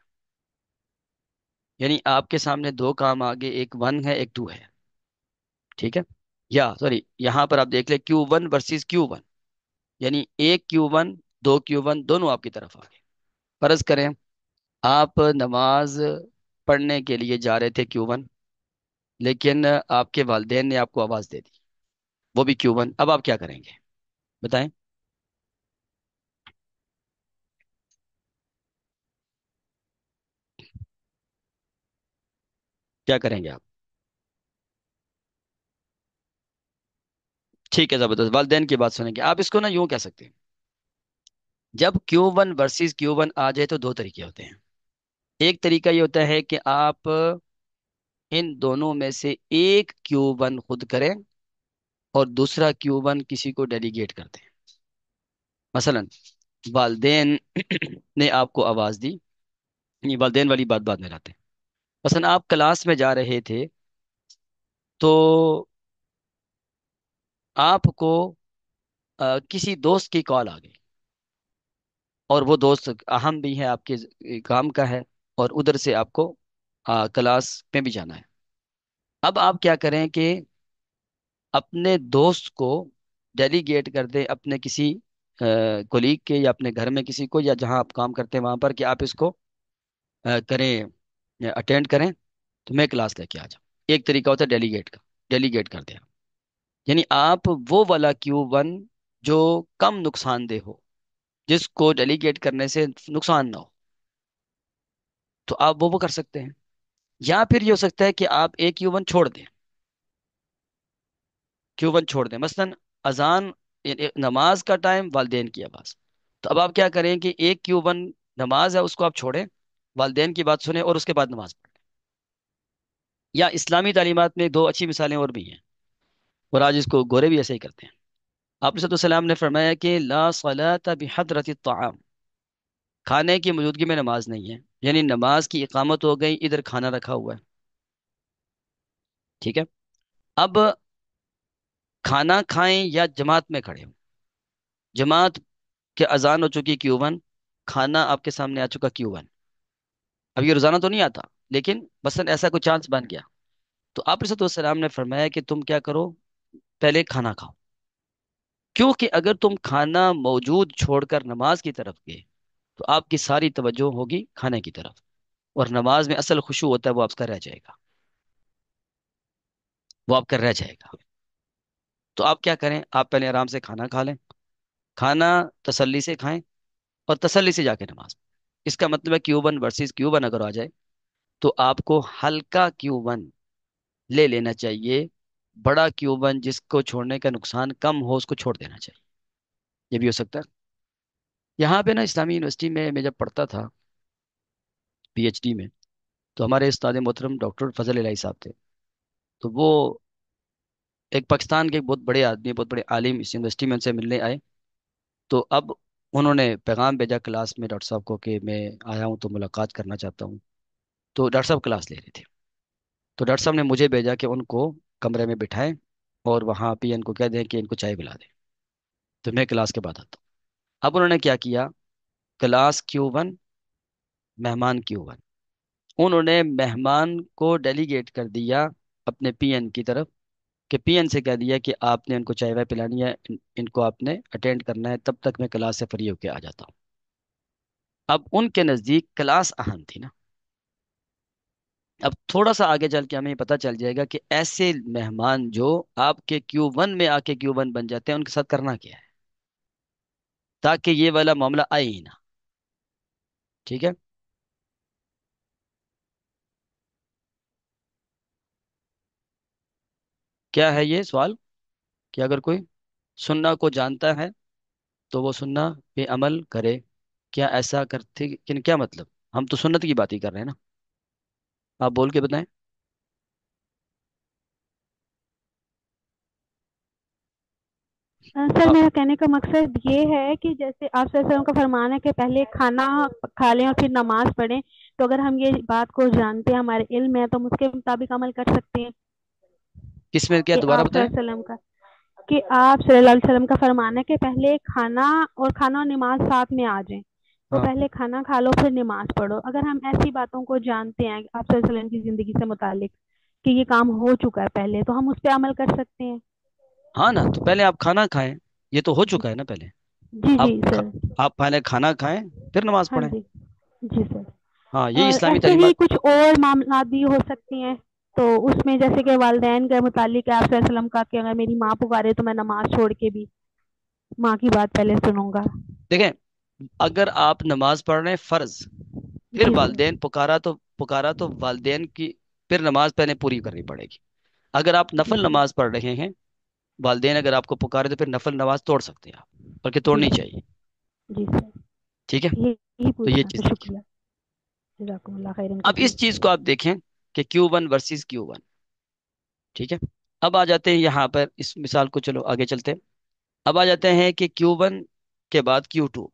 [SPEAKER 1] यानी आपके सामने दो काम आगे एक वन है एक टू है ठीक है या सॉरी यहाँ पर आप देख ले Q one versus Q one यानी एक क्यू वन दो क्यू वन दोनों आपकी तरफ आ गए फर्ज करें आप नमाज पढ़ने के लिए जा रहे थे क्यू वन लेकिन आपके वालदेन ने आपको आवाज़ दे दी वो भी क्यू वन अब आप क्या करेंगे बताएं क्या करेंगे आप ठीक है जबरदस्त वालदेन की बात सुनेंगे आप इसको ना यूं कह सकते हैं जब Q one versus Q one आ जाए तो दो तरीके होते हैं एक तरीका ये होता है कि आप इन दोनों में से एक क्यू वन खुद करें और दूसरा क्यू वन किसी को डेलीगेट कर दें मसलन वालदेन ने आपको आवाज़ दी नहीं वालदेन वाली बात बाद में लाते हैं मसलन आप क्लास में जा रहे थे तो आपको आ, किसी दोस्त की कॉल आ गई और वो दोस्त अहम भी है आपके काम का है और उधर से आपको आ, क्लास में भी जाना है अब आप क्या करें कि अपने दोस्त को डेलीगेट कर दें अपने किसी कोलीग के या अपने घर में किसी को या जहां आप काम करते हैं वहां पर कि आप इसको आ, करें अटेंड करें तो मैं क्लास लेके आ जाऊँ एक तरीका होता है डेलीगेट का डेलीगेट कर दें यानी आप वो वाला क्यू वन जो कम नुकसानदेह हो जिसको डेलीगेट करने से नुकसान ना हो तो आप वो वो कर सकते हैं या फिर ये हो सकता है कि आप एक क्यू वन छोड़ दें क्यू वन छोड़ दें मसलन अजान नमाज का टाइम वालदेन की आवाज़ तो अब आप क्या करें कि एक क्यू वन नमाज है उसको आप छोड़ें वालदेन की बात सुने और उसके बाद नमाज पढ़ें या इस्लामी तालीमत में दो अच्छी मिसालें और भी हैं और आज इसको गोरे भी ऐसे ही करते हैं आपने सलाम ने फरमाया कि ला सला बेहदरत ताम खाने की मौजूदगी में नमाज नहीं है यानी नमाज की इकामत हो गई इधर खाना रखा हुआ है ठीक है अब खाना खाएं या जमात में खड़े हों जमात के अजान हो चुकी क्यू वन खाना आपके सामने आ चुका क्यू वन अब ये रोजाना तो नहीं आता लेकिन बसन ऐसा कोई चांस बन गया तो आप सलाम ने फरमाया कि तुम क्या करो पहले खाना खाओ क्योंकि अगर तुम खाना मौजूद छोड़कर नमाज की तरफ गए तो आपकी सारी तवज्जो होगी खाने की तरफ और नमाज में असल खुशू होता है वो आपका रह जाएगा वो आपका रह जाएगा तो आप क्या करें आप पहले आराम से खाना खा लें खाना तसल्ली से खाएं और तसल्ली से जाके नमाज इसका मतलब है Q one versus Q one अगर आ जाए तो आपको हल्का क्यू वन ले लेना चाहिए बड़ा क्यू वन जिसको छोड़ने का नुकसान कम हो उसको छोड़ देना चाहिए ये भी हो सकता है यहाँ पे ना इस्लामी यूनिवर्सिटी में मैं जब पढ़ता था पीएचडी में तो हमारे उस्ताद मोहतरम डॉक्टर फजल इलाई साहब थे तो वो एक पाकिस्तान के बहुत बड़े आदमी बहुत बड़े आलिम इस यूनिवर्सिटी में उनसे मिलने आए तो अब उन्होंने पैगाम भेजा क्लास में डॉक्टर साहब को कि मैं आया हूँ तो मुलाकात करना चाहता हूँ तो डॉक्टर साहब क्लास ले रहे थे तो डॉक्टर साहब ने मुझे भेजा कि उनको कमरे में बिठाएं और वहाँ एन इनको कह दें कि इनको चाय पिला दें तो मैं क्लास के बाद आता हूँ अब उन्होंने क्या किया क्लास क्यू वन मेहमान क्यू वन उन्होंने मेहमान को डेलीगेट कर दिया अपने पीएन की तरफ कि पीएन से कह दिया कि आपने इनको चाय वाय पिलानी है इन, इनको आपने अटेंड करना है तब तक मैं क्लास से फ्री होकर आ जाता हूँ अब उनके नज़दीक क्लास अहम थी ना अब थोड़ा सा आगे चल के हमें पता चल जाएगा कि ऐसे मेहमान जो आपके क्यू वन में आके क्यू वन बन जाते हैं उनके साथ करना क्या है ताकि ये वाला मामला आए ही ना ठीक है क्या है ये सवाल कि अगर कोई सुन्ना को जानता है तो वो सुन्ना पे अमल करे क्या ऐसा करते किन क्या मतलब हम तो सुन्नत की बात ही कर रहे हैं ना आप बोल के बताएं
[SPEAKER 2] सर मेरा कहने का मकसद ये है कि जैसे आप सर सर का फरमान है कि पहले खाना खा लें और फिर नमाज पढ़ें तो अगर हम ये बात को जानते हैं हमारे इल्म है तो हम उसके मुताबिक अमल कर सकते हैं
[SPEAKER 1] किसमें क्या दोबारा बताए
[SPEAKER 2] कि आप सल्लल्लाहु अलैहि वसल्लम का फरमान है कि पहले खाना और खाना और नमाज साथ में आ जाए तो हाँ। पहले खाना खा लो फिर नमाज पढ़ो अगर हम ऐसी बातों को जानते हैं आप वसल्लम की जिंदगी से मुतालिक कि ये काम हो चुका है पहले तो हम उस पर अमल कर सकते हैं
[SPEAKER 1] हाँ ना तो पहले आप खाना खाएं ये तो हो चुका है ना पहले
[SPEAKER 2] जी आप, जी सर
[SPEAKER 1] आप पहले खाना खाएं फिर नमाज पढ़े हाँ
[SPEAKER 2] जी, जी सर
[SPEAKER 1] हाँ ये इस्लामी तरीका
[SPEAKER 2] कुछ और मामला भी हो सकते हैं तो उसमें जैसे कि वालदेन के मुतालिक आप का कि अगर मेरी माँ पुकारे तो मैं नमाज छोड़ के भी माँ की बात पहले सुनूंगा
[SPEAKER 1] देखें अगर आप नमाज पढ़ रहे हैं फर्ज फिर वालदेन पुकारा तो पुकारा तो वालदेन की फिर नमाज पहले पूरी करनी पड़ेगी अगर आप नफल नमाज पढ़ रहे हैं वालदेन अगर आपको पुकारे तो फिर नफल नमाज तोड़ सकते हैं आप बल्कि तोड़नी चाहिए जी ठीक है ये,
[SPEAKER 2] ये तो ये चीज अब इस चीज
[SPEAKER 1] को आप देखें कि Q one versus Q one ठीक है अब आ जाते हैं यहाँ पर इस मिसाल को चलो आगे चलते हैं अब आ जाते हैं कि क्यू वन के बाद क्यू टू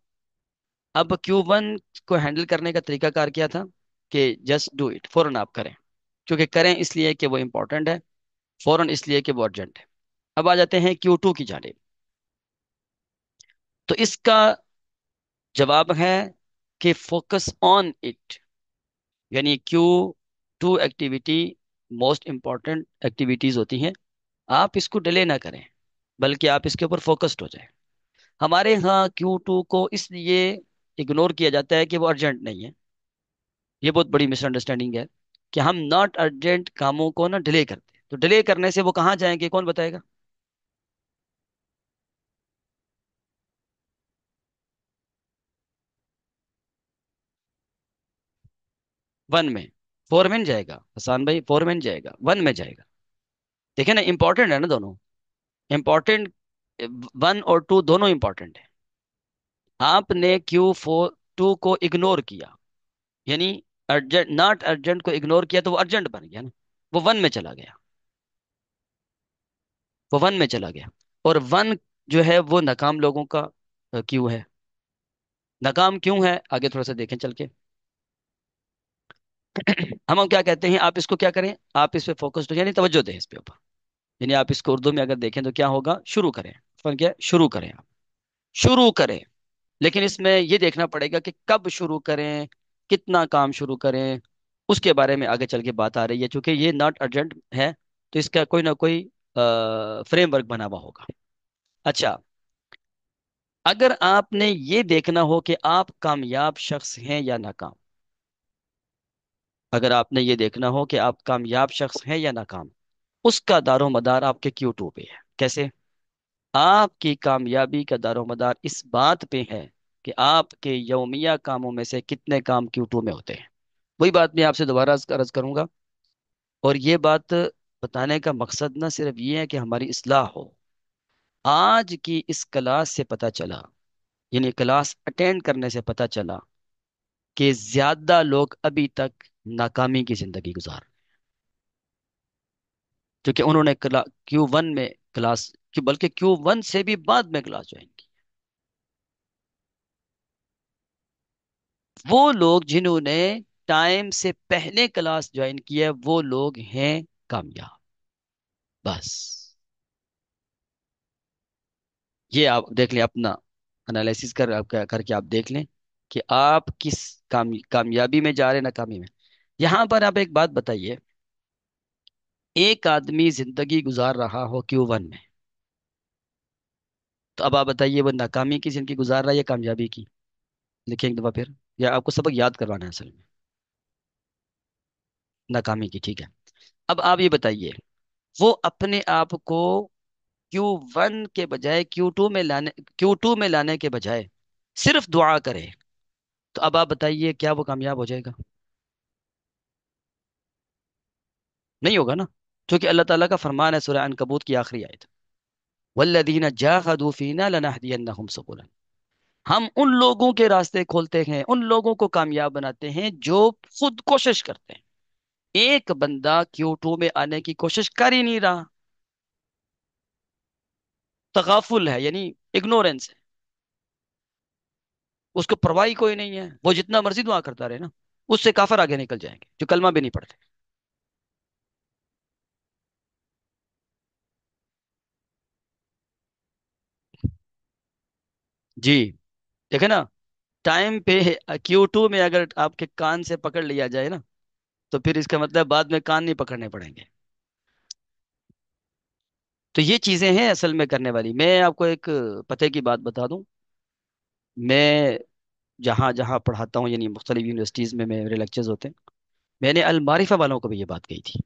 [SPEAKER 1] अब क्यू वन को हैंडल करने का तरीका कार क्या था कि जस्ट डू इट फौरन आप करें क्योंकि करें इसलिए कि वो इम्पोर्टेंट है फौरन इसलिए कि वो अर्जेंट है अब आ जाते हैं क्यू टू की जाने तो इसका जवाब है कि फोकस ऑन इट यानी Q two activity most important activities होती हैं आप इसको डिले ना करें बल्कि आप इसके ऊपर फोकस्ड हो जाए हमारे यहाँ क्यू टू को इसलिए इग्नोर किया जाता है कि वो अर्जेंट नहीं है ये बहुत बड़ी मिसअंडरस्टैंडिंग है कि हम नॉट अर्जेंट कामों को ना डिले करते तो डिले करने से वो कहाँ जाएंगे कौन बताएगा वन में फोर में जाएगा हसान भाई फोर में जाएगा वन में जाएगा देखे ना इंपॉर्टेंट है ना दोनों इंपॉर्टेंट वन और टू दोनों इंपॉर्टेंट है आपने क्यू फोर टू को इग्नोर किया यानी अर्जेंट नॉट अर्जेंट को इग्नोर किया तो वो अर्जेंट बन गया ना वो वन में चला गया वो वन में चला गया और वन जो है वो नाकाम लोगों का क्यू है नाकाम क्यों है आगे थोड़ा सा देखें चल के हम हम क्या कहते हैं आप इसको क्या करें आप इस पर फोकस्ड हो यानी तवज्जो दें इस पे ऊपर यानी आप इसको उर्दू में अगर देखें तो क्या होगा शुरू करें फन क्या शुरू करें आप शुरू करें लेकिन इसमें यह देखना पड़ेगा कि कब शुरू करें कितना काम शुरू करें उसके बारे में आगे चल के बात आ रही है चूंकि ये नॉट अर्जेंट है तो इसका कोई ना कोई फ्रेमवर्क बना हुआ होगा अच्छा अगर आपने ये देखना हो कि आप कामयाब शख्स हैं या नाकाम अगर आपने ये देखना हो कि आप कामयाब शख्स हैं या नाकाम उसका दारो मदार आपके क्यू टू पे है कैसे आपकी कामयाबी का दारो मदार इस बात पे है कि आपके यौमिया कामों में से कितने काम क्यू टू में होते हैं वही बात मैं आपसे दोबारा अर्ज करूंगा और ये बात बताने का मकसद ना सिर्फ ये है कि हमारी असलाह हो आज की इस क्लास से पता चला यानी क्लास अटेंड करने से पता चला कि ज्यादा लोग अभी तक नाकामी की जिंदगी गुजार क्योंकि उन्होंने क्ला क्यू वन में क्लास क्यों बल्कि क्यू वन से भी बाद में क्लास ज्वाइन की वो लोग जिन्होंने टाइम से पहले क्लास ज्वाइन किया है वो लोग हैं कामयाब बस ये आप देख लें अपना एनालिसिस कर करके आप देख लें कि आप किस काम कामयाबी में जा रहे हैं नाकामी में यहां पर आप एक बात बताइए एक आदमी जिंदगी गुजार रहा हो क्यू वन में तो अब आप बताइए वो नाकामी की जिंदगी गुजार रहा है या कामयाबी की लिखिए एक दफा फिर या आपको सबक याद करवाना है असल में नाकामी की ठीक है अब आप ये बताइए वो अपने आप को क्यू वन के बजाय क्यू टू में लाने क्यू टू में लाने के बजाय सिर्फ दुआ करे तो अब आप बताइए क्या वो कामयाब हो जाएगा नहीं होगा ना क्योंकि अल्लाह ताला का फरमान है सुरान कबूत की आखिरी आयत वल्लदीन जाहदू हम उन लोगों के रास्ते खोलते हैं उन लोगों को कामयाब बनाते हैं जो खुद कोशिश करते हैं एक बंदा क्योटो में आने की कोशिश कर ही नहीं रहा तगाफुल है यानी इग्नोरेंस है उसको परवाही कोई नहीं है वो जितना मर्जी दुआ करता रहे ना उससे काफर आगे निकल जाएंगे जो कलमा भी नहीं पढ़ते जी देखे ना टाइम पे क्यू टू में अगर आपके कान से पकड़ लिया जाए ना तो फिर इसका मतलब बाद में कान नहीं पकड़ने पड़ेंगे तो ये चीजें हैं असल में करने वाली मैं आपको एक पते की बात बता दूं मैं जहाँ जहाँ पढ़ाता हूँ यानी मुख्तलिफ यूनिवर्सिटीज़ में मेरे लेक्चर्स होते हैं मैंने अलमारिफा वालों को भी ये बात कही थी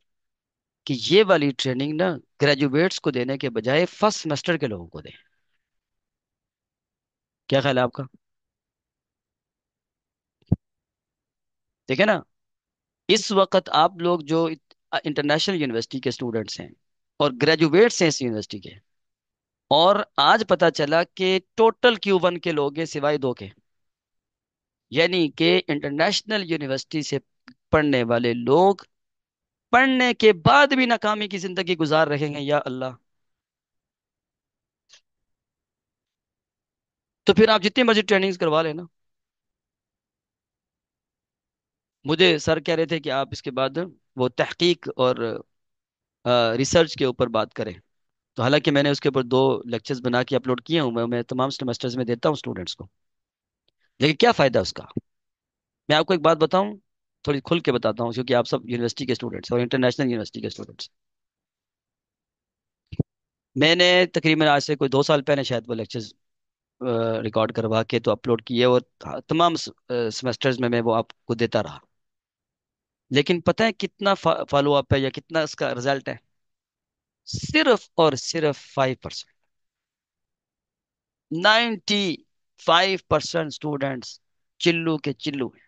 [SPEAKER 1] कि ये वाली ट्रेनिंग ना ग्रेजुएट्स को देने के बजाय फर्स्ट सेमेस्टर के लोगों को दें क्या ख्याल है आपका ठीक है ना इस वक्त आप लोग जो इंटरनेशनल यूनिवर्सिटी के स्टूडेंट्स हैं और ग्रेजुएट्स हैं इस यूनिवर्सिटी के और आज पता चला कि टोटल क्यूबन के लोग हैं सिवाय दो के यानी कि इंटरनेशनल यूनिवर्सिटी से पढ़ने वाले लोग पढ़ने के बाद भी नाकामी की जिंदगी गुजार रहे हैं या अल्लाह तो फिर आप जितनी मर्जी ट्रेनिंग्स करवा लेना मुझे सर कह रहे थे कि आप इसके बाद वो तहकीक और रिसर्च के ऊपर बात करें तो हालांकि मैंने उसके ऊपर दो लेक्चर्स बना के अपलोड किए हूँ मैं मैं तमाम सेमेस्टर्स में देता हूँ स्टूडेंट्स को लेकिन क्या फ़ायदा उसका मैं आपको एक बात बताऊँ थोड़ी खुल के बताता हूँ क्योंकि आप सब यूनिवर्सिटी के स्टूडेंट्स और इंटरनेशनल यूनिवर्सिटी के स्टूडेंट्स मैंने तकरीबन आज से कोई दो साल पहले शायद वो लेक्चर्स रिकॉर्ड करवा के तो अपलोड किए और तमाम सेमेस्टर्स में मैं वो आपको देता रहा लेकिन पता है कितना फॉलो अप है या कितना इसका रिजल्ट है सिर्फ और सिर्फ five percent ninety five percent students चिल्लू के चिल्लू हैं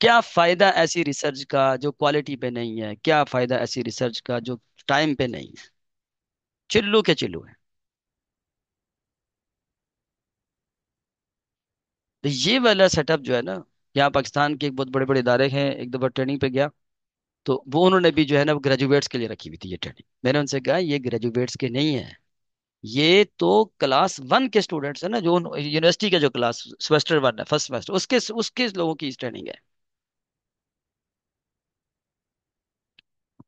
[SPEAKER 1] क्या फायदा ऐसी रिसर्च का जो क्वालिटी पे नहीं है क्या फायदा ऐसी रिसर्च का जो टाइम पे नहीं है चिल्लू के चिल्लू है तो ये वाला सेटअप जो है ना यहाँ पाकिस्तान के एक बहुत बड़े बड़े इदारे हैं एक दफ़ा ट्रेनिंग पे गया तो वो उन्होंने भी जो है ना ग्रेजुएट्स के लिए रखी हुई थी ये ट्रेनिंग मैंने उनसे कहा ये ग्रेजुएट्स के नहीं है ये तो क्लास वन के स्टूडेंट्स है ना जो यूनिवर्सिटी का जो क्लास सेमेस्टर वन है फर्स्ट सेमेस्टर उसके उसके लोगों की ट्रेनिंग है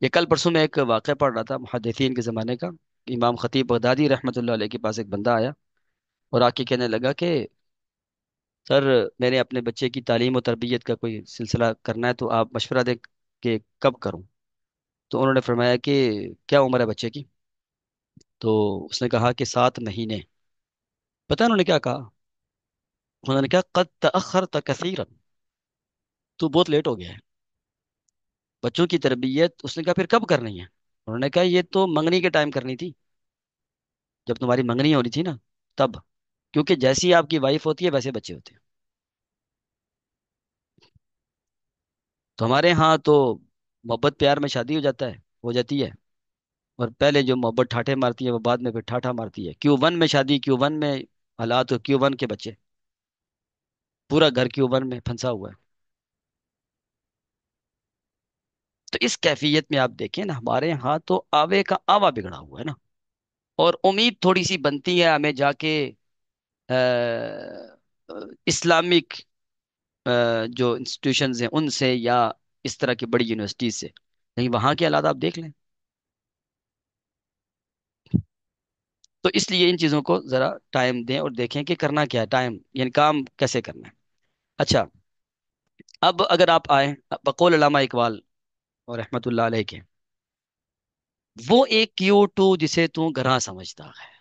[SPEAKER 1] ये कल परसों में एक वाक़ पढ़ रहा था मुहदसिन के ज़माने का इमाम ख़तीब बगदादी रहमत के पास एक बंदा आया और आके कहने लगा कि सर मैंने अपने बच्चे की तालीम और तरबियत का कोई सिलसिला करना है तो आप मशवरा दें कि कब करूं तो उन्होंने फरमाया कि क्या उम्र है बच्चे की तो उसने कहा कि सात महीने पता है उन्होंने क्या कहा उन्होंने कहा कद तखर कसर तो बहुत लेट हो गया है बच्चों की तरबियत उसने कहा फिर कब करनी है उन्होंने कहा ये तो मंगनी के टाइम करनी थी जब तुम्हारी मंगनी होनी थी ना तब क्योंकि जैसी आपकी वाइफ होती है वैसे बच्चे होते हैं तो हमारे यहाँ तो मोहब्बत प्यार में शादी हो जाता है हो जाती है और पहले जो मोहब्बत ठाठे मारती है वो बाद में फिर ठाठा मारती है क्यू वन में शादी क्यू वन में हालात और क्यू वन के बच्चे पूरा घर क्यू वन में फंसा हुआ है तो इस कैफियत में आप देखें ना हमारे यहाँ तो आवे का आवा बिगड़ा हुआ है ना और उम्मीद थोड़ी सी बनती है हमें जाके इस्लामिक जो इंस्टीट्यूशन हैं उनसे या इस तरह की बड़ी यूनिवर्सिटी से नहीं वहाँ के हालात आप देख लें तो इसलिए इन चीज़ों को ज़रा टाइम दें और देखें कि करना क्या है टाइम यानी काम कैसे करना है अच्छा अब अगर आप आए बकोल अलामा इकबाल और रहमत के वो एक क्यू टू जिसे तू घर समझता है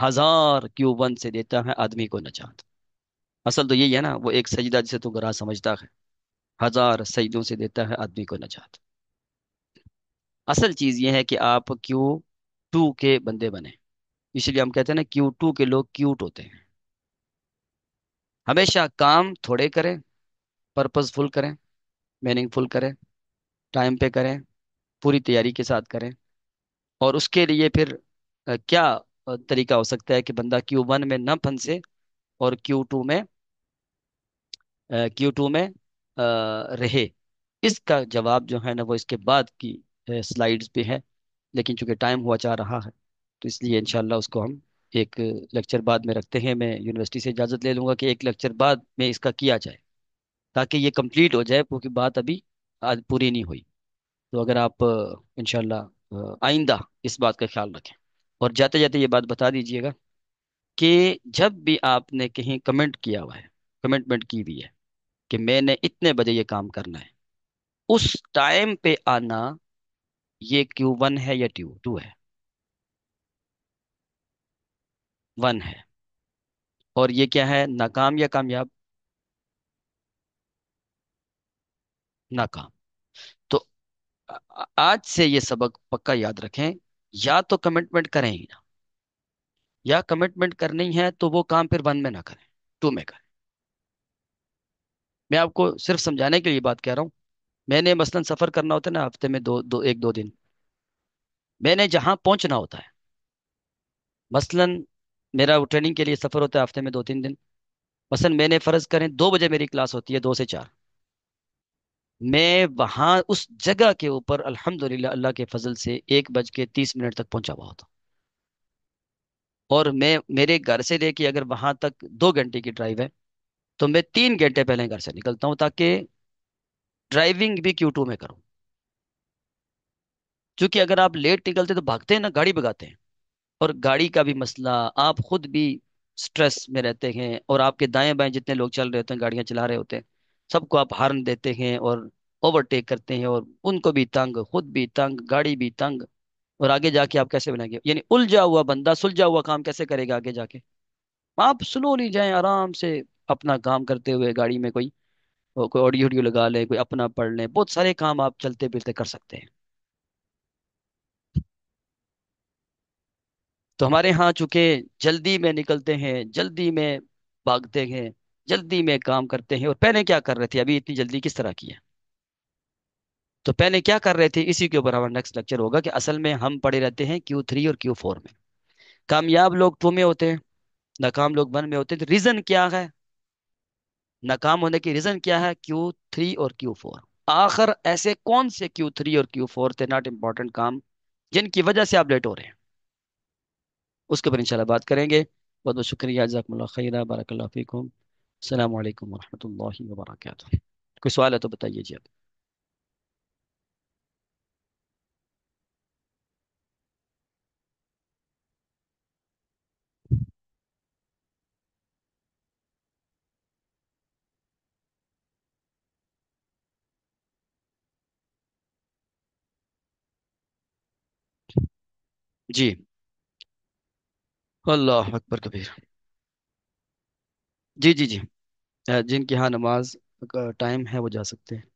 [SPEAKER 1] हजार क्यू वन से देता है आदमी को नजात असल तो यही है ना वो एक सजदा जिसे तू गरा समझता है हजार सजदों से देता है आदमी को नजात असल चीज ये है कि आप क्यू टू के बंदे बने इसलिए हम कहते हैं ना क्यू टू के लोग क्यूट होते हैं हमेशा काम थोड़े करें पर्पजफुल करें मीनिंगफुल करें टाइम पे करें पूरी तैयारी के साथ करें और उसके लिए फिर क्या तरीका हो सकता है कि बंदा क्यू वन में ना फंसे और क्यू टू में क्यू टू में रहे इसका जवाब जो है ना वो इसके बाद की स्लाइड्स पे है लेकिन चूंकि टाइम हुआ जा रहा है तो इसलिए इनशाला उसको हम एक लेक्चर बाद में रखते हैं मैं यूनिवर्सिटी से इजाज़त ले लूंगा कि एक लेक्चर बाद में इसका किया जाए ताकि ये कंप्लीट हो जाए क्योंकि बात अभी आज पूरी नहीं हुई तो अगर आप इनशाला आइंदा इस बात का ख्याल रखें और जाते जाते ये बात बता दीजिएगा कि जब भी आपने कहीं कमेंट किया हुआ है कमिटमेंट की हुई है कि मैंने इतने बजे ये काम करना है उस टाइम पे आना ये क्यू वन है या ट्यू टू है वन है और ये क्या है नाकाम या कामयाब नाकाम तो आज से ये सबक पक्का याद रखें या तो कमिटमेंट करें ही ना या कमिटमेंट करनी है तो वो काम फिर वन में ना करें टू में करें मैं आपको सिर्फ समझाने के लिए बात कह रहा हूँ मैंने मसलन सफर करना होता है ना हफ्ते में दो दो एक दो दिन मैंने जहाँ पहुँचना होता है मसलन मेरा ट्रेनिंग के लिए सफर होता है हफ्ते में दो तीन दिन मसलन मैंने फर्ज करें दो बजे मेरी क्लास होती है दो से चार मैं वहां उस जगह के ऊपर अल्हम्दुलिल्लाह अल्लाह के फजल से एक बज के तीस मिनट तक पहुंचा हुआ होता और मैं मेरे घर से लेके अगर वहां तक दो घंटे की ड्राइव है तो मैं तीन घंटे पहले घर से निकलता हूँ ताकि ड्राइविंग भी क्यू टू में करूं क्योंकि अगर आप लेट निकलते तो भागते हैं ना गाड़ी भगाते हैं और गाड़ी का भी मसला आप खुद भी स्ट्रेस में रहते हैं और आपके दाएं बाएं जितने लोग चल रहे होते हैं गाड़ियां चला रहे होते हैं सबको आप हार्न देते हैं और ओवरटेक करते हैं और उनको भी तंग खुद भी तंग गाड़ी भी तंग और आगे जाके आप कैसे बनाएंगे यानी उलझा हुआ बंदा सुलझा हुआ काम कैसे करेगा आगे जाके आप स्लो नहीं जाए आराम से अपना काम करते हुए गाड़ी में कोई कोई ऑडियो ऑडियो लगा ले कोई अपना पढ़ ले बहुत सारे काम आप चलते फिरते कर सकते हैं तो हमारे यहाँ चूंकि जल्दी में निकलते हैं जल्दी में भागते हैं जल्दी में काम करते हैं और पहले क्या कर रहे थे अभी इतनी जल्दी किस तरह की है तो पहले क्या कर रहे थे इसी के ऊपर हमारा नेक्स्ट लेक्चर होगा कि असल में हम पढ़े रहते हैं क्यू थ्री और क्यू फोर में कामयाब लोग टू में होते हैं नाकाम लोग वन में होते हैं तो रीजन क्या है नाकाम होने की रीजन क्या है क्यू थ्री और क्यू फोर आखिर ऐसे कौन से क्यू थ्री और क्यू फोर थे नॉट इम्पॉर्टेंट काम जिनकी वजह से आप लेट हो रहे हैं उसके ऊपर इंशाल्लाह बात करेंगे बहुत बहुत शुक्रिया जजाकमल्ला खैरा बारकल्ला फ़ीकुम السلام عليكم ورحمة الله وبركاته كل سؤال تو بتائیے جی اب جی اللہ اکبر जी जी जी जिनके जिनकी हाँ नमाज का टाइम है वो जा सकते हैं